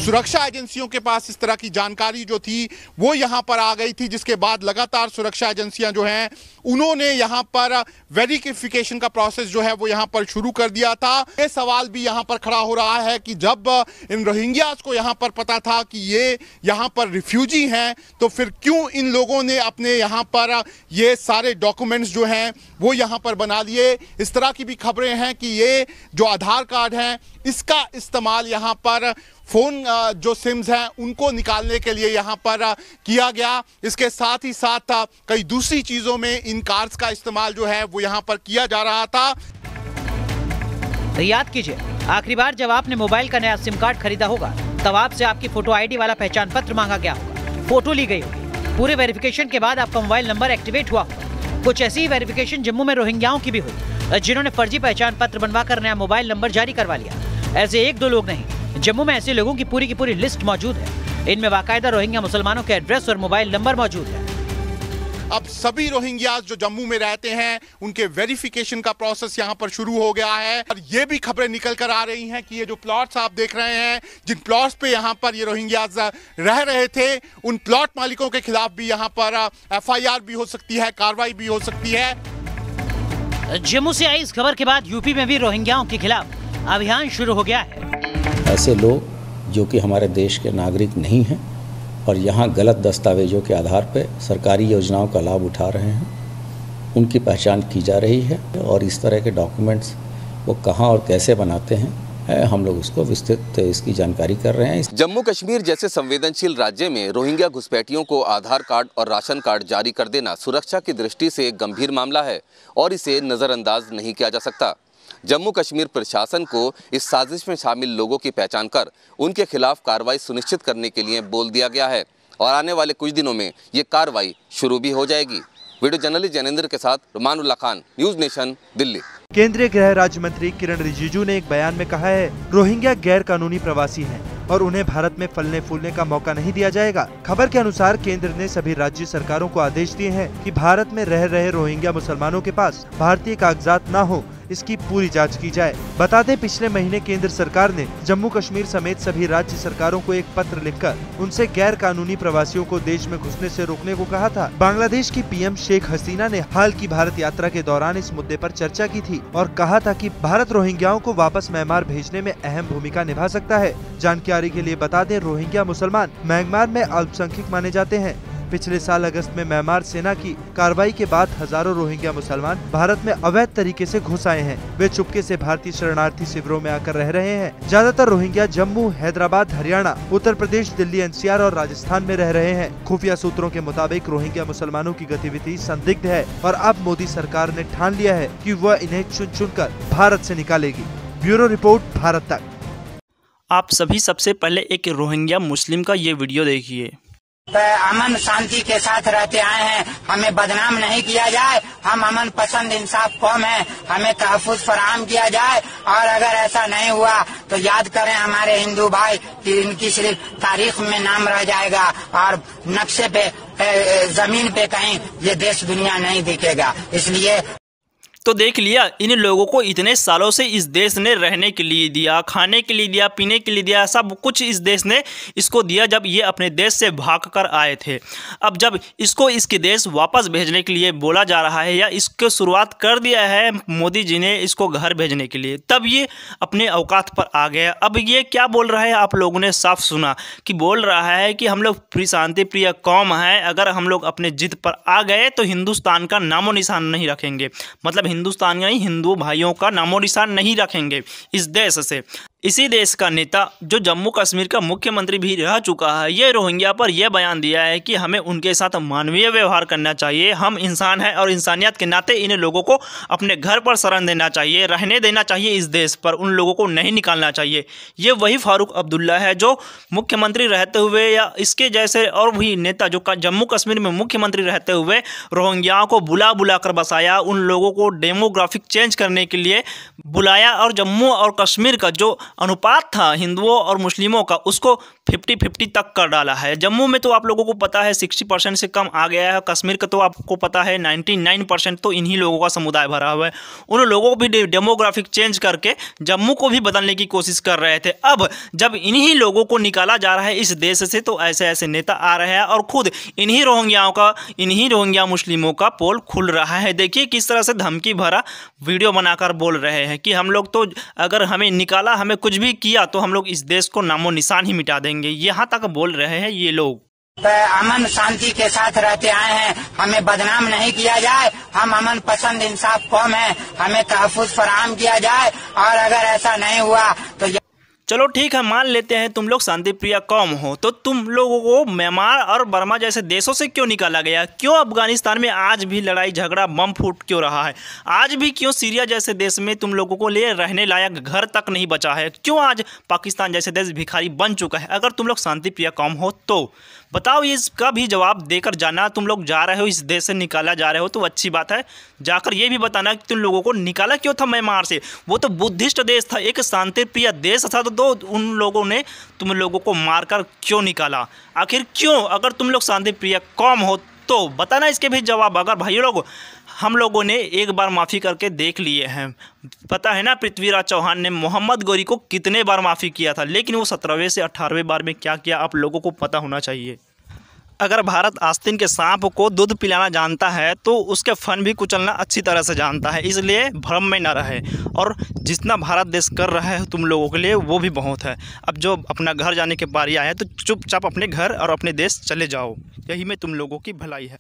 सुरक्षा एजेंसियों के पास इस तरह की जानकारी जो थी वो यहाँ पर आ गई थी जिसके बाद लगातार सुरक्षा एजेंसियां जो हैं उन्होंने यहाँ पर वेरिफिकेशन का प्रोसेस जो है वो यहाँ पर शुरू कर दिया था ये सवाल भी यहाँ पर खड़ा हो रहा है कि जब इन रोहिंग्याज को यहाँ पर पता था कि ये यहाँ पर रिफ्यूजी हैं तो फिर क्यों इन लोगों ने अपने यहाँ पर ये सारे डॉक्यूमेंट्स जो हैं वो यहाँ पर बना लिए इस तरह की भी खबरें हैं कि ये जो आधार कार्ड हैं इसका इस्तेमाल यहाँ पर फ़ोन जो सिम्स हैं उनको निकालने के लिए यहाँ पर किया गया इसके साथ ही साथ कई दूसरी चीज़ों में इन कार्ड्स का इस्तेमाल जो है वो यहाँ पर किया जा रहा था तो याद कीजिए आखिरी बार जब आपने मोबाइल का नया सिम कार्ड खरीदा होगा तब आपसे आपकी फोटो आईडी वाला पहचान पत्र मांगा गया होगा फोटो ली गई होगी पूरे वेरिफिकेशन के बाद आपका मोबाइल नंबर एक्टिवेट हुआ होगा कुछ ऐसी ही वेरिफिकेशन जम्मू में रोहिंग्याओं की भी हुई जिन्होंने फर्जी पहचान पत्र कर नया मोबाइल नंबर जारी करवा लिया ऐसे एक दो लोग नहीं जम्मू में ऐसे लोगों की पूरी की पूरी लिस्ट मौजूद है इनमें बाकायदा रोहिंग्या मुसलमानों के एड्रेस और मोबाइल नंबर मौजूद है अब सभी रोहिंग्याज जो जम्मू में रहते हैं उनके वेरिफिकेशन का प्रोसेस यहाँ पर शुरू हो गया है और ये भी खबरें निकल कर आ रही हैं कि ये जो प्लॉट्स आप देख रहे हैं जिन प्लॉट्स पे यहाँ पर ये रोहिंग्याज रह रहे थे उन प्लॉट मालिकों के खिलाफ भी यहाँ पर एफआईआर भी हो सकती है कार्रवाई भी हो सकती है जम्मू से आई इस खबर के बाद यूपी में भी रोहिंग्याओं के खिलाफ अभियान शुरू हो गया है ऐसे लोग जो कि हमारे देश के नागरिक नहीं हैं और यहाँ गलत दस्तावेजों के आधार पर सरकारी योजनाओं का लाभ उठा रहे हैं उनकी पहचान की जा रही है और इस तरह के डॉक्यूमेंट्स वो कहाँ और कैसे बनाते हैं हम लोग उसको विस्तृत इसकी जानकारी कर रहे हैं जम्मू कश्मीर जैसे संवेदनशील राज्य में रोहिंग्या घुसपैठियों को आधार कार्ड और राशन कार्ड जारी कर देना सुरक्षा की दृष्टि से एक गंभीर मामला है और इसे नज़रअंदाज नहीं किया जा सकता जम्मू कश्मीर प्रशासन को इस साजिश में शामिल लोगों की पहचान कर उनके खिलाफ कार्रवाई सुनिश्चित करने के लिए बोल दिया गया है और आने वाले कुछ दिनों में ये कार्रवाई शुरू भी हो जाएगी वीडियो जर्नलिस्ट जैनेन्द्र के साथ रुमानुल्ला खान न्यूज नेशन दिल्ली केंद्रीय गृह राज्य मंत्री किरण रिजिजू ने एक बयान में कहा है रोहिंग्या गैर कानूनी प्रवासी है और उन्हें भारत में फलने फूलने का मौका नहीं दिया जाएगा खबर के अनुसार केंद्र ने सभी राज्य सरकारों को आदेश दिए हैं कि भारत में रह रहे रोहिंग्या मुसलमानों के पास भारतीय कागजात न हो इसकी पूरी जांच की जाए बता दें पिछले महीने केंद्र सरकार ने जम्मू कश्मीर समेत सभी राज्य सरकारों को एक पत्र लिखकर उनसे गैर कानूनी प्रवासियों को देश में घुसने से रोकने को कहा था बांग्लादेश की पीएम शेख हसीना ने हाल की भारत यात्रा के दौरान इस मुद्दे पर चर्चा की थी और कहा था कि भारत रोहिंग्याओं को वापस म्यांमार भेजने में अहम भूमिका निभा सकता है जानकारी जानकारी के लिए बता दें रोहिंग्या मुसलमान म्यांमार में अल्पसंख्यक माने जाते हैं पिछले साल अगस्त में म्यांमार सेना की कार्रवाई के बाद हजारों रोहिंग्या मुसलमान भारत में अवैध तरीके से घुस आए हैं वे चुपके से भारतीय शरणार्थी शिविरों में आकर रह रहे हैं ज्यादातर रोहिंग्या जम्मू हैदराबाद हरियाणा उत्तर प्रदेश दिल्ली एनसीआर और राजस्थान में रह रहे हैं खुफिया सूत्रों के मुताबिक रोहिंग्या मुसलमानों की गतिविधि संदिग्ध है और अब मोदी सरकार ने ठान लिया है की वह इन्हें चुन चुन कर भारत ऐसी निकालेगी ब्यूरो रिपोर्ट भारत तक आप सभी सबसे पहले एक रोहिंग्या मुस्लिम का ये वीडियो देखिए तो अमन शांति के साथ रहते आए हैं हमें बदनाम नहीं किया जाए हम अमन पसंद इंसाफ कौम है हमें तहफुज फराम किया जाए और अगर ऐसा नहीं हुआ तो याद करें हमारे हिंदू भाई कि इनकी सिर्फ तारीख में नाम रह जाएगा और नक्शे पे जमीन पे कहीं ये देश दुनिया नहीं दिखेगा इसलिए तो देख लिया इन लोगों को इतने सालों से इस देश ने रहने के लिए दिया खाने के लिए दिया पीने के लिए दिया सब कुछ इस देश ने इसको दिया जब ये अपने देश से भाग कर आए थे अब जब इसको इसके देश वापस भेजने के लिए बोला जा रहा है या इसको शुरुआत कर दिया है मोदी जी ने इसको घर भेजने के लिए तब ये अपने अवकात पर आ गया अब ये क्या बोल रहा है आप लोगों ने साफ सुना कि बोल रहा है कि हम लोग शांति प्रिय कौम है अगर हम लोग अपने जिद पर आ गए तो हिंदुस्तान का नामो निशान नहीं रखेंगे मतलब यानी हिंदू भाइयों का नामो निशान नहीं रखेंगे इस देश से इसी देश का नेता जो जम्मू कश्मीर का मुख्यमंत्री भी रह चुका है ये रोहिंग्या पर यह बयान दिया है कि हमें उनके साथ मानवीय व्यवहार करना चाहिए हम इंसान हैं और इंसानियत के नाते इन लोगों को अपने घर पर शरण देना चाहिए रहने देना चाहिए इस देश पर उन लोगों को नहीं निकालना चाहिए ये वही फारूक अब्दुल्ला है जो मुख्यमंत्री रहते हुए या इसके जैसे और भी नेता जो जम्मू कश्मीर में मुख्यमंत्री रहते हुए रोहिंग्याओं को बुला बुला कर बसाया उन लोगों को डेमोग्राफिक चेंज करने के लिए बुलाया और जम्मू और कश्मीर का जो अनुपात था हिंदुओं और मुस्लिमों का उसको फिफ्टी फिफ्टी तक कर डाला है जम्मू में तो आप लोगों को पता है सिक्सटी परसेंट से कम आ गया है कश्मीर का तो आपको पता है नाइन्टी नाइन परसेंट तो इन्हीं लोगों का समुदाय भरा हुआ है उन लोगों को भी डेमोग्राफिक चेंज करके जम्मू को भी बदलने की कोशिश कर रहे थे अब जब इन्हीं लोगों को निकाला जा रहा है इस देश से तो ऐसे ऐसे नेता आ रहे हैं और खुद इन्हीं रोहिंग्याओं का इन्हीं रोहिंग्या मुस्लिमों का पोल खुल रहा है देखिए किस तरह से धमकी भरा वीडियो बनाकर बोल रहे हैं कि हम लोग तो अगर हमें निकाला हमें कुछ भी किया तो हम लोग इस देश को नामो निशान ही मिटा देंगे करेंगे यहाँ तक बोल रहे हैं ये लोग अमन शांति के साथ रहते आए हैं हमें बदनाम नहीं किया जाए हम अमन पसंद इंसाफ कौम है हमें तहफुज फराम किया जाए और अगर ऐसा नहीं हुआ तो चलो ठीक है मान लेते हैं तुम लोग शांति प्रिया कौम हो तो तुम लोगों को म्यांमार और बर्मा जैसे देशों से क्यों निकाला गया क्यों अफगानिस्तान में आज भी लड़ाई झगड़ा बम फूट क्यों रहा है आज भी क्यों सीरिया जैसे देश में तुम लोगों को ले रहने लायक घर तक नहीं बचा है क्यों आज पाकिस्तान जैसे देश भिखारी बन चुका है अगर तुम लोग शांति प्रिया कौम हो तो बताओ ये इसका भी जवाब देकर जाना तुम लोग जा रहे हो इस देश से निकाला जा रहे हो तो अच्छी बात है जाकर ये भी बताना कि तुम लोगों को निकाला क्यों था म्यांमार से वो तो बुद्धिस्ट देश था एक शांति प्रिय देश था तो उन लोगों ने तुम लोगों को मारकर क्यों निकाला आखिर क्यों अगर तुम लोग शांति प्रिय कौम हो तो बताना इसके भी जवाब अगर भाई लोग हम लोगों ने एक बार माफ़ी करके देख लिए हैं पता है ना पृथ्वीराज चौहान ने मोहम्मद गौरी को कितने बार माफ़ी किया था लेकिन वो सत्रहवें से अठारहवें बार में क्या किया आप लोगों को पता होना चाहिए अगर भारत आस्तीन के सांप को दूध पिलाना जानता है तो उसके फन भी कुचलना अच्छी तरह से जानता है इसलिए भ्रम में ना रहे और जितना भारत देश कर रहा है तुम लोगों के लिए वो भी बहुत है अब जो अपना घर जाने के बारी आए तो चुपचाप अपने घर और अपने देश चले जाओ यही में तुम लोगों की भलाई है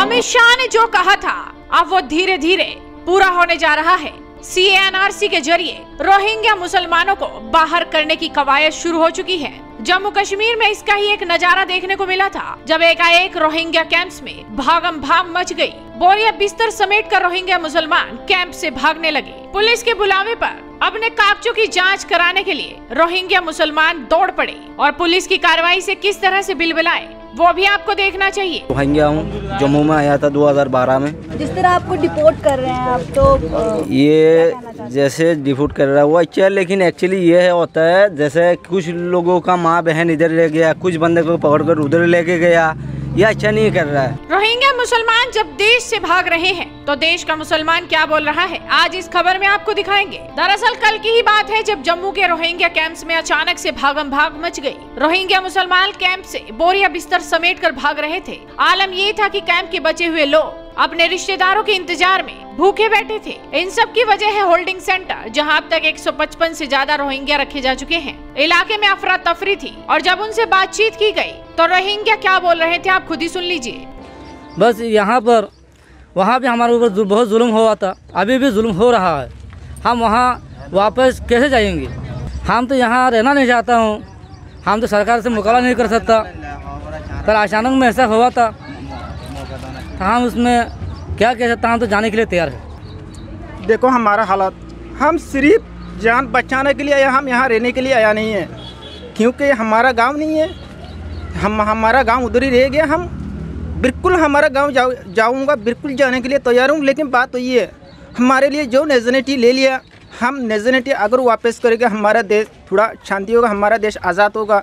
अमित शाह ने जो कहा था अब वो धीरे धीरे पूरा होने जा रहा है सी के जरिए रोहिंग्या मुसलमानों को बाहर करने की कवायद शुरू हो चुकी है जम्मू कश्मीर में इसका ही एक नजारा देखने को मिला था जब एकाएक रोहिंग्या कैंप्स में भागम भाग मच गई बोरिया बिस्तर समेट कर रोहिंग्या मुसलमान कैंप से भागने लगे पुलिस के बुलावे पर अपने कागजों की जांच कराने के लिए रोहिंग्या मुसलमान दौड़ पड़े और पुलिस की कार्रवाई ऐसी किस तरह बिल बिलबिलाए वो भी आपको देखना चाहिए रोहिंग्या हूँ जम्मू में आया था 2012 में जिस तरह आपको डिपोर्ट कर रहे हैं आप तो ये जैसे डिपोर्ट कर रहा हुआ चल लेकिन एक्चुअली ये होता है जैसे कुछ लोगों का माँ माँ बहन इधर ले गया कुछ बंदे को पकड़ कर उधर लेके गया यह अच्छा नहीं कर रहा है रोहिंग्या मुसलमान जब देश से भाग रहे हैं तो देश का मुसलमान क्या बोल रहा है आज इस खबर में आपको दिखाएंगे दरअसल कल की ही बात है जब जम्मू के रोहिंग्या कैंप्स में अचानक से भागम भाग मच गई रोहिंग्या मुसलमान कैंप से बोरिया बिस्तर समेट कर भाग रहे थे आलम ये था कि कैंप के बचे हुए लोग अपने रिश्तेदारों के इंतजार में भूखे बैठे थे इन सब की वजह है होल्डिंग सेंटर जहां अब तक 155 से ज्यादा रोहिंग्या रखे जा चुके हैं इलाके में अफरा तफरी थी और जब उनसे बातचीत की गई तो रोहिंग्या क्या बोल रहे थे आप खुद ही सुन लीजिए बस यहाँ पर वहाँ भी हमारे ऊपर बहुत जुल्म हुआ था अभी भी जुल्म हो रहा है हम वहाँ वापस कैसे जाएंगे हम तो यहाँ रहना नहीं चाहता हूँ हम तो सरकार से मुकाबला नहीं कर सकता पर अचानक में ऐसा हुआ था तो हम उसमें क्या कह सकते हम तो जाने के लिए तैयार है देखो हमारा हालात हम सिर्फ जान बचाने के लिए आया हम यहाँ रहने के लिए आया नहीं है क्योंकि हमारा गांव नहीं है हम हमारा गांव उधर ही रह गया हम बिल्कुल हमारा गांव जाऊ जाऊँगा बिल्कुल जाने के लिए तैयार हूँ लेकिन बात तो ये है हमारे लिए जो नेजनेटी ले लिया हम नेजनेटी अगर वापस करेंगे हमारा देश थोड़ा शांति होगा हमारा देश आज़ाद होगा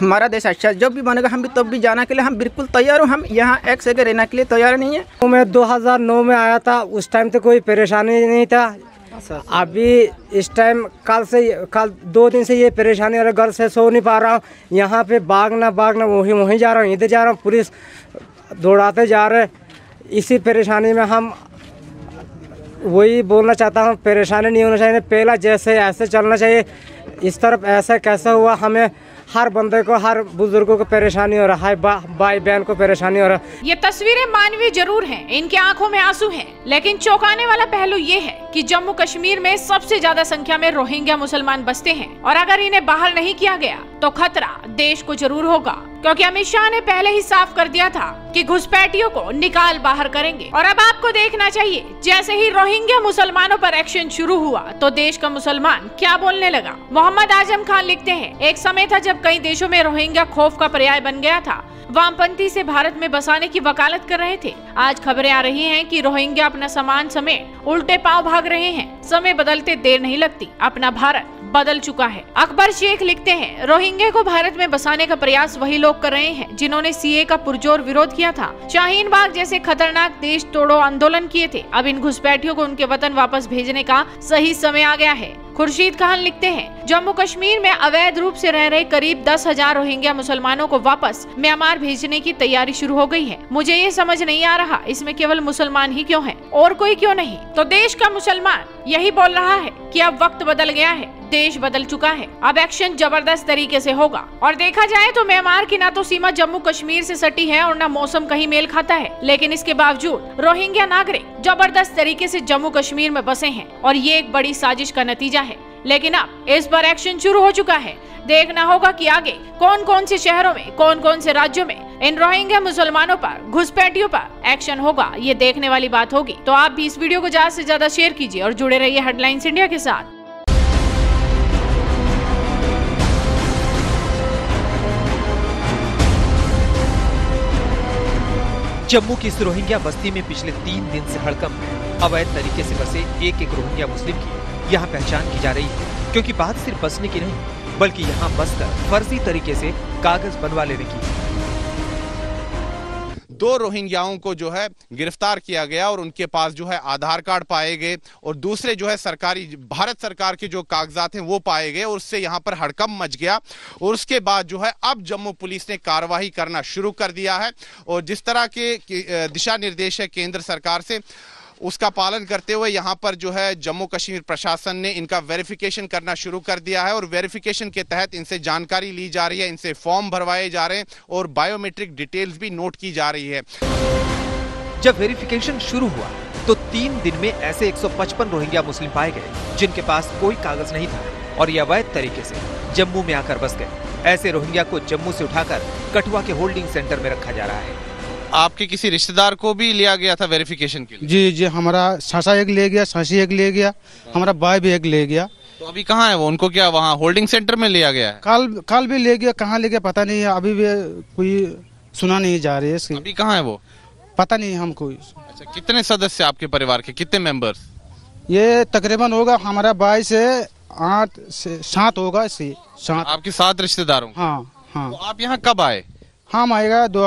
हमारा देश अच्छा जब भी बनेगा हम भी तब भी जाना के लिए हम बिल्कुल तैयार हूँ हम यहाँ एक से रहने के लिए तैयार नहीं है तो मैं 2009 में आया था उस टाइम तो कोई परेशानी नहीं था अभी इस टाइम कल से कल दो दिन से ये परेशानी और घर से सो नहीं पा रहा हूँ यहाँ पे भागना भागना वहीं वहीं जा रहा हूँ इधर जा रहा हूँ पुलिस दौड़ाते जा रहे इसी परेशानी में हम वही बोलना चाहता हूँ परेशानी नहीं होना चाहिए पहला जैसे ऐसे चलना चाहिए इस तरफ ऐसा कैसा हुआ हमें हर बंदे को हर बुजुर्गों को परेशानी हो रहा है बा, भाई बहन को परेशानी हो रहा है ये तस्वीरें मानवीय जरूर हैं, इनके आंखों में आंसू हैं, लेकिन चौंकाने वाला पहलू ये है कि जम्मू कश्मीर में सबसे ज्यादा संख्या में रोहिंग्या मुसलमान बसते हैं और अगर इन्हें बाहर नहीं किया गया तो खतरा देश को जरूर होगा क्योंकि अमित शाह ने पहले ही साफ कर दिया था कि घुसपैठियों को निकाल बाहर करेंगे और अब आपको देखना चाहिए जैसे ही रोहिंग्या मुसलमानों पर एक्शन शुरू हुआ तो देश का मुसलमान क्या बोलने लगा मोहम्मद आजम खान लिखते हैं एक समय था जब कई देशों में रोहिंग्या खौफ का पर्याय बन गया था वामपंथी से भारत में बसाने की वकालत कर रहे थे आज खबरें आ रही हैं कि रोहिंग्या अपना सामान समेत उल्टे पांव भाग रहे हैं समय बदलते देर नहीं लगती अपना भारत बदल चुका है अकबर शेख लिखते हैं रोहिंग्या को भारत में बसाने का प्रयास वही लोग कर रहे हैं जिन्होंने सीए का पुरजोर विरोध किया था शाहीन बाग जैसे खतरनाक देश तोड़ो आंदोलन किए थे अब इन घुसपैठियों को उनके वतन वापस भेजने का सही समय आ गया है खुर्शीद खान लिखते हैं जम्मू कश्मीर में अवैध रूप से रह रहे करीब दस हजार रोहिंग्या मुसलमानों को वापस म्यांमार भेजने की तैयारी शुरू हो गई है मुझे ये समझ नहीं आ रहा इसमें केवल मुसलमान ही क्यों है और कोई क्यों नहीं तो देश का मुसलमान यही बोल रहा है कि अब वक्त बदल गया है देश बदल चुका है अब एक्शन जबरदस्त तरीके से होगा और देखा जाए तो म्यांमार की ना तो सीमा जम्मू कश्मीर से सटी है और ना मौसम कहीं मेल खाता है लेकिन इसके बावजूद रोहिंग्या नागरिक जबरदस्त तरीके से जम्मू कश्मीर में बसे हैं और ये एक बड़ी साजिश का नतीजा है लेकिन अब इस पर एक्शन शुरू हो चुका है देखना होगा कि आगे कौन कौन से शहरों में कौन कौन से राज्यों में इन रोहिंग्या मुसलमानों पर घुसपैठियों पर एक्शन होगा ये देखने वाली बात होगी तो आप भी इस वीडियो को ज्यादा से ज्यादा शेयर कीजिए और जुड़े रहिए हेडलाइंस इंडिया के साथ जम्मू की इस रोहिंग्या बस्ती में पिछले तीन दिन से हड़कम अवैध तरीके से बसे एक एक रोहिंग्या मुस्लिम की यहाँ पहचान की जा रही है क्योंकि बात सिर्फ बसने की नहीं बल्कि यहाँ बसकर फर्जी तरीके से कागज बनवा लेने की दो रोहिंग्याओं को जो है गिरफ्तार किया गया और उनके पास जो है आधार कार्ड पाए गए और दूसरे जो है सरकारी भारत सरकार के जो कागजात हैं वो पाए गए और उससे यहाँ पर हड़कम मच गया और उसके बाद जो है अब जम्मू पुलिस ने कार्रवाई करना शुरू कर दिया है और जिस तरह के दिशा निर्देश है केंद्र सरकार से उसका पालन करते हुए यहाँ पर जो है जम्मू कश्मीर प्रशासन ने इनका वेरिफिकेशन करना शुरू कर दिया है और वेरिफिकेशन के तहत इनसे जानकारी ली जा रही है इनसे फॉर्म भरवाए जा रहे हैं और बायोमेट्रिक डिटेल्स भी नोट की जा रही है जब वेरिफिकेशन शुरू हुआ तो तीन दिन में ऐसे 155 रोहिंग्या मुस्लिम पाए गए जिनके पास कोई कागज नहीं था और ये अवैध तरीके से जम्मू में आकर बस गए ऐसे रोहिंग्या को जम्मू से उठाकर कठुआ के होल्डिंग सेंटर में रखा जा रहा है आपके किसी रिश्तेदार को भी लिया गया था वेरिफिकेशन के लिए जी जी हमारा सासा एक ले गया सासी एक ले गया हमारा भाई भी एक ले गया तो अभी कहाँ है वो उनको क्या वहाँ होल्डिंग सेंटर में लिया गया है कल कल भी ले गया कहाँ ले गया पता नहीं है अभी भी कोई सुना नहीं जा रही है इसकी अभी कहाँ है वो पता नहीं हमको अच्छा कितने सदस्य आपके परिवार के कितने मेंबर्स ये तकरीबन होगा हमारा बाईस से आठ सात होगा इसी सात आपके सात रिश्तेदार हाँ हाँ तो आप यहाँ कब आए हम आएगा दो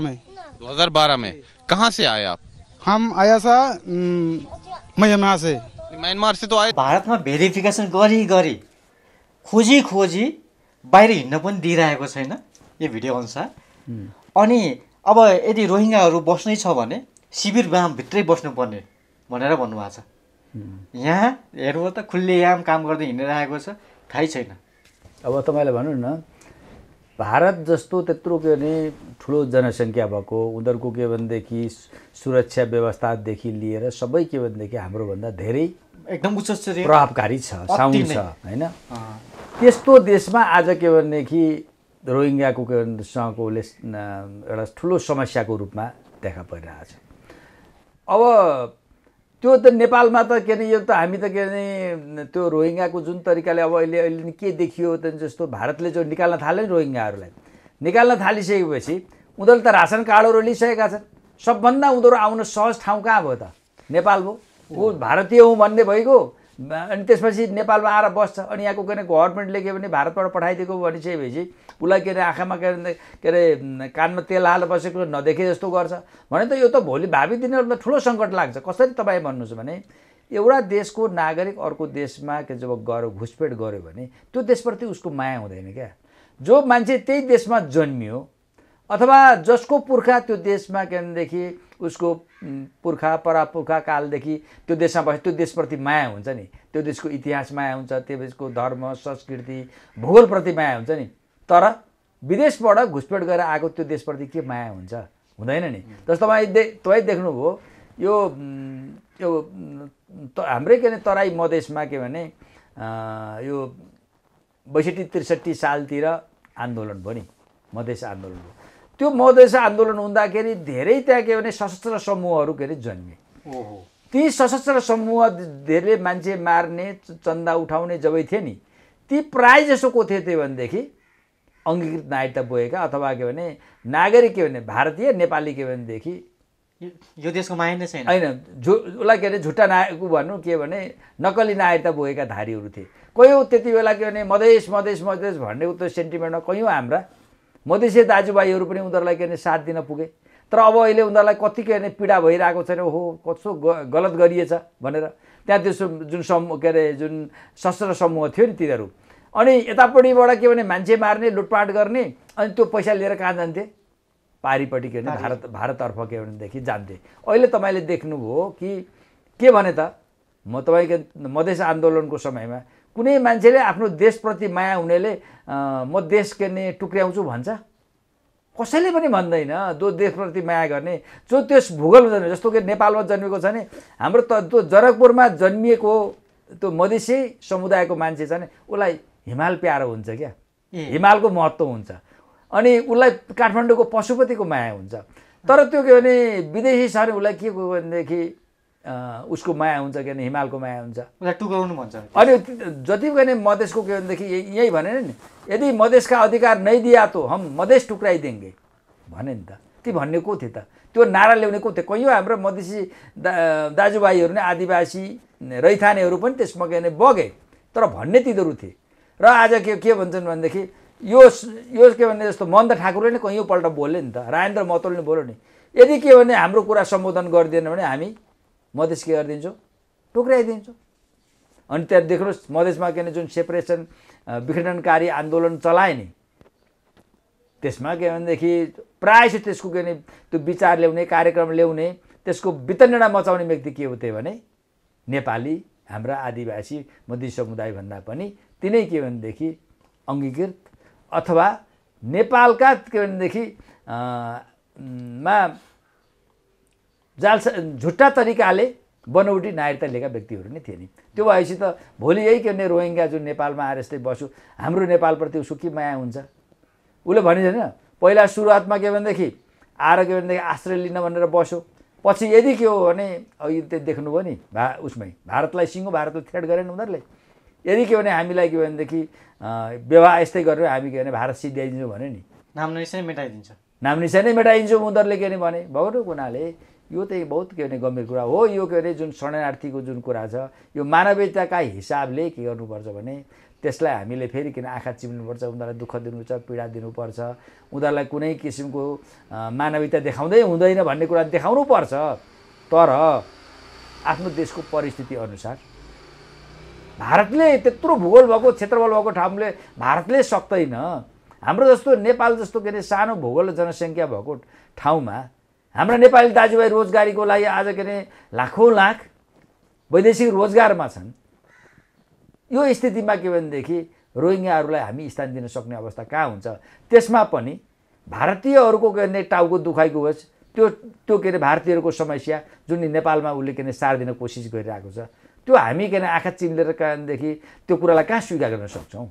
में 2012 में कहाँ से आए आप हम आया सा म्यानमार से म्यांमार से तो आए भारतमा भेरिफिकेसन गरी गरी खोजी खोजी बाहिर हिँड्न पनि दिइरहेको छैन यो भिडियो अनुसार अनि अब यदि रोहिङ्गाहरू बस्नै छ भने शिविर भित्रै बस्नुपर्ने भनेर भन्नुभएको छ यहाँ हेर्नु त खुल्लेआम काम गर्दै हिँडिरहेको छ थाहै छैन अब तपाईँलाई भनौँ न भारत जस्तो त्यत्रो के भने ठुलो जनसङ्ख्या भएको उनीहरूको के भनेदेखि सुरक्षा व्यवस्थादेखि लिएर सबै के भनेदेखि हाम्रोभन्दा धेरै एकदम उच्च प्रभावकारी छ साउन्ड छ होइन त्यस्तो देशमा आज के भनेदेखि रोहिङ्गाको के उसले एउटा ठुलो समस्याको रूपमा देखा परिरहेछ अब त्यो त नेपालमा त के अरे यो त हामी त के अरे त्यो रोहिङ्गाको जुन तरिकाले अब अहिले अहिले के देखियो त जस्तो भारतले जो निकाल्न थाल्यो नि रोहिङ्गाहरूलाई निकाल्न थालिसकेपछि उनीहरूले त रासन कार्डहरू लिइसकेका छन् सबभन्दा उनीहरू आउन सहज ठाउँ कहाँ भयो त नेपाल भयो ऊ भारतीय हुँ भन्ने भइगयो अनि त्यसपछि नेपालमा आएर बस्छ अनि यहाँको के अरे गभर्मेन्टले के भने भारतबाट पठाइदिएको भनिसकेपछि उसलाई के अरे आँखामा के अरे के कानमा तेल हालेर बसेको नदेखे जस्तो गर्छ भने त यो त भोलि भावी दिनहरू त ठुलो सङ्कट लाग्छ कसरी तपाईँ भन्नुहोस् भने एउटा देशको नागरिक अर्को देशमा के जब गएर घुसपेट गऱ्यो भने त्यो देशप्रति उसको माया हुँदैन क्या जो मान्छे त्यही देशमा जन्मियो अथवा जसको पुर्खा त्यो देशमा के भनेदेखि उसको पुर्खा परापुर्खा कालदेखि त्यो देशमा बस्यो त्यो देशप्रति माया हुन्छ नि त्यो देशको इतिहास माया हुन्छ त्यो देशको धर्म संस्कृति भूगोलप्रति माया हुन्छ नि तर विदेशबाट घुसपेट गरेर आएको त्यो देशप्रति के माया हुन्छ हुँदैन नि जस्तो तपाईँ दे तपाईँ देख्नुभयो यो यो हाम्रै के अरे तराई मधेसमा के भने यो बैसठी त्रिसठी सालतिर आन्दोलन भयो नि मधेस आन्दोलन भयो त्यो मधेस आन्दोलन हुँदाखेरि धेरै त्यहाँ के भने सशस्त्र समूहहरू के अरे जन्मे ती सशस्त्र समूह धेरै मान्छे मार्ने चन्दा उठाउने जब थिए नि ती प्राय जसो को थिए त्यो भनेदेखि अङ्गीकृत नागरिकता बोएका अथवा के भने नागरिक के भने भारतीय नेपाली के भनेदेखि यो देशको माया नै छैन होइन झु उसलाई के अरे झुट्टा नायक भनौँ के भने नक्कली नागरिकता बोएका धारीहरू थिए कयौँ त्यति बेला के भने मधेस मधेस मधेस भन्ने त्यो सेन्टिमेन्टमा कयौँ हाम्रा मधेसी दाजुभाइहरू पनि उनीहरूलाई के अरे साथ दिन पुगे तर अब अहिले उनीहरूलाई कति के अरे पीडा भइरहेको छैन ओहो कसो गलत गरिएछ भनेर त्यहाँ त्यसो जुन समूह के अरे जुन सशस्त्र समूह थियो नि तिनीहरू अनि यतापट्टिबाट के भने मान्छे मार्ने लुटपाट गर्ने अनि त्यो पैसा लिएर कहाँ जान्थे पारिपट्टि के भने भारत भारततर्फ के भनेदेखि जान्थे अहिले तपाईँले देख्नुभयो कि के भने त म तपाईँको मधेस आन्दोलनको समयमा कुनै मान्छेले आफ्नो देशप्रति माया हुनेले म देश नै टुक्र्याउँछु भन्छ कसैले पनि भन्दैन जो देशप्रति माया गर्ने जो त्यस भूगोल जन्मियो जस्तो कि नेपालमा जन्मेको छ नि हाम्रो त त्यो जनकपुरमा जन्मिएको त्यो मधेसी समुदायको मान्छे छ नि उसलाई हिमाल प्यारो हुन्छ क्या हिमालको महत्त्व हुन्छ अनि उसलाई काठमाडौँको पशुपतिको माया हुन्छ तर त्यो के भने विदेशी छ भने उसलाई के भनेदेखि उसको माया हुन्छ के भने हिमालको माया हुन्छ टुक्राउनु भन्छ अनि जति पनि मधेसको के भनेदेखि यही भने नि यदि मधेसका अधिकार नै दिया त हम मधेस टुक्राइदिएँगे भने नि त ती भन्ने को थियो त त्यो नारा ल्याउने को थियो कैयौँ हाम्रो मधेसी दा दाजुभाइहरू नै आदिवासी रैथानेहरू पनि त्यसमा के भने बगे तर भन्ने तिनीहरू थिए र आज के के भन्छन् भनेदेखि यो यो के भने जस्तो मन्द ठाकुरले नै कैयौँपल्ट बोल्यो नि त राजेन्द्र मतोलले बोल्यो नि यदि के भने हाम्रो कुरा सम्बोधन गरिदिएन भने हामी मधेस के गरिदिन्छु टुक्राइदिन्छु अनि त्यहाँ देख्नुहोस् मधेसमा के भने जुन सेपरेसन विखण्डनकारी आन्दोलन चलाए नि त्यसमा के भनेदेखि प्रायः चाहिँ त्यसको के भने त्यो विचार ल्याउने कार्यक्रम ल्याउने त्यसको वितण्डा मचाउने व्यक्ति के हो त्यो भने नेपाली हाम्रा आदिवासी मधेस समुदायभन्दा पनि तिनै के भनेदेखि अङ्गीकृत अथवा नेपालका के भनेदेखि मा जालसा झुट्टा तरिकाले बनौटी नागरिकता लिएका व्यक्तिहरू नै थिए नि त्यो भएपछि त भोलि यही के भने रोहिङ्गा जुन नेपालमा आएर यस्तै बस्यो हाम्रो नेपालप्रति उसको के माया हुन्छ उसले भनिन्छ पहिला सुरुवातमा के भनेदेखि आएर के भनेदेखि आश्रय लिन भनेर बस्यो पछि यदि के हो भने अघि त्यो देख्नुभयो नि भा उसमै भारतलाई सिङ्गो भारतलाई थ्रेड गरेन उनीहरूले यदि के भने हामीलाई के भनेदेखि व्यवहार यस्तै गरेर हामी के भने भारत सिद्ध्याइदिन्छौँ भने नि नाम निशा मेटाइदिन्छ नाम निशा नै मेटाइदिन्छौँ उनीहरूले के भने भयो र उनीहरूले यो त बहुत के भने गम्भीर कुरा हो यो के अरे जुन शरणार्थीको जुन कुरा छ यो मानवीयताका हिसाबले के गर्नुपर्छ भने त्यसलाई हामीले फेरि किन आँखा चिम्नुपर्छ उनीहरूलाई दुःख दिनुपर्छ पीडा दिनुपर्छ उनीहरूलाई कुनै किसिमको मानवीयता देखाउँदै हुँदैन भन्ने कुरा देखाउनु पर्छ तर आफ्नो देशको परिस्थिति अनुसार भारतले त्यत्रो भूगोल भएको क्षेत्रफल भएको ठाउँले भारतले सक्दैन हाम्रो जस्तो नेपाल जस्तो के अरे सानो भूगोल जनसङ्ख्या भएको ठाउँमा हाम्रा नेपाली दाजुभाइ रोजगारीको लागि आज के अरे लाखौँ लाख वैदेशिक रोजगारमा छन् यो स्थितिमा के भनेदेखि रोहिङ्गाहरूलाई हामी स्थान दिन सक्ने अवस्था कहाँ हुन्छ त्यसमा पनि भारतीयहरूको के अरे टाउको दुखाइको होस् त्यो त्यो के अरे भारतीयहरूको समस्या जुन नेपालमा उसले के अरे दिन कोसिस गरिरहेको छ त्यो हामी के अरे आँखा चिम्लेर कारणदेखि त्यो कुरालाई कहाँ स्वीकार गर्न सक्छौँ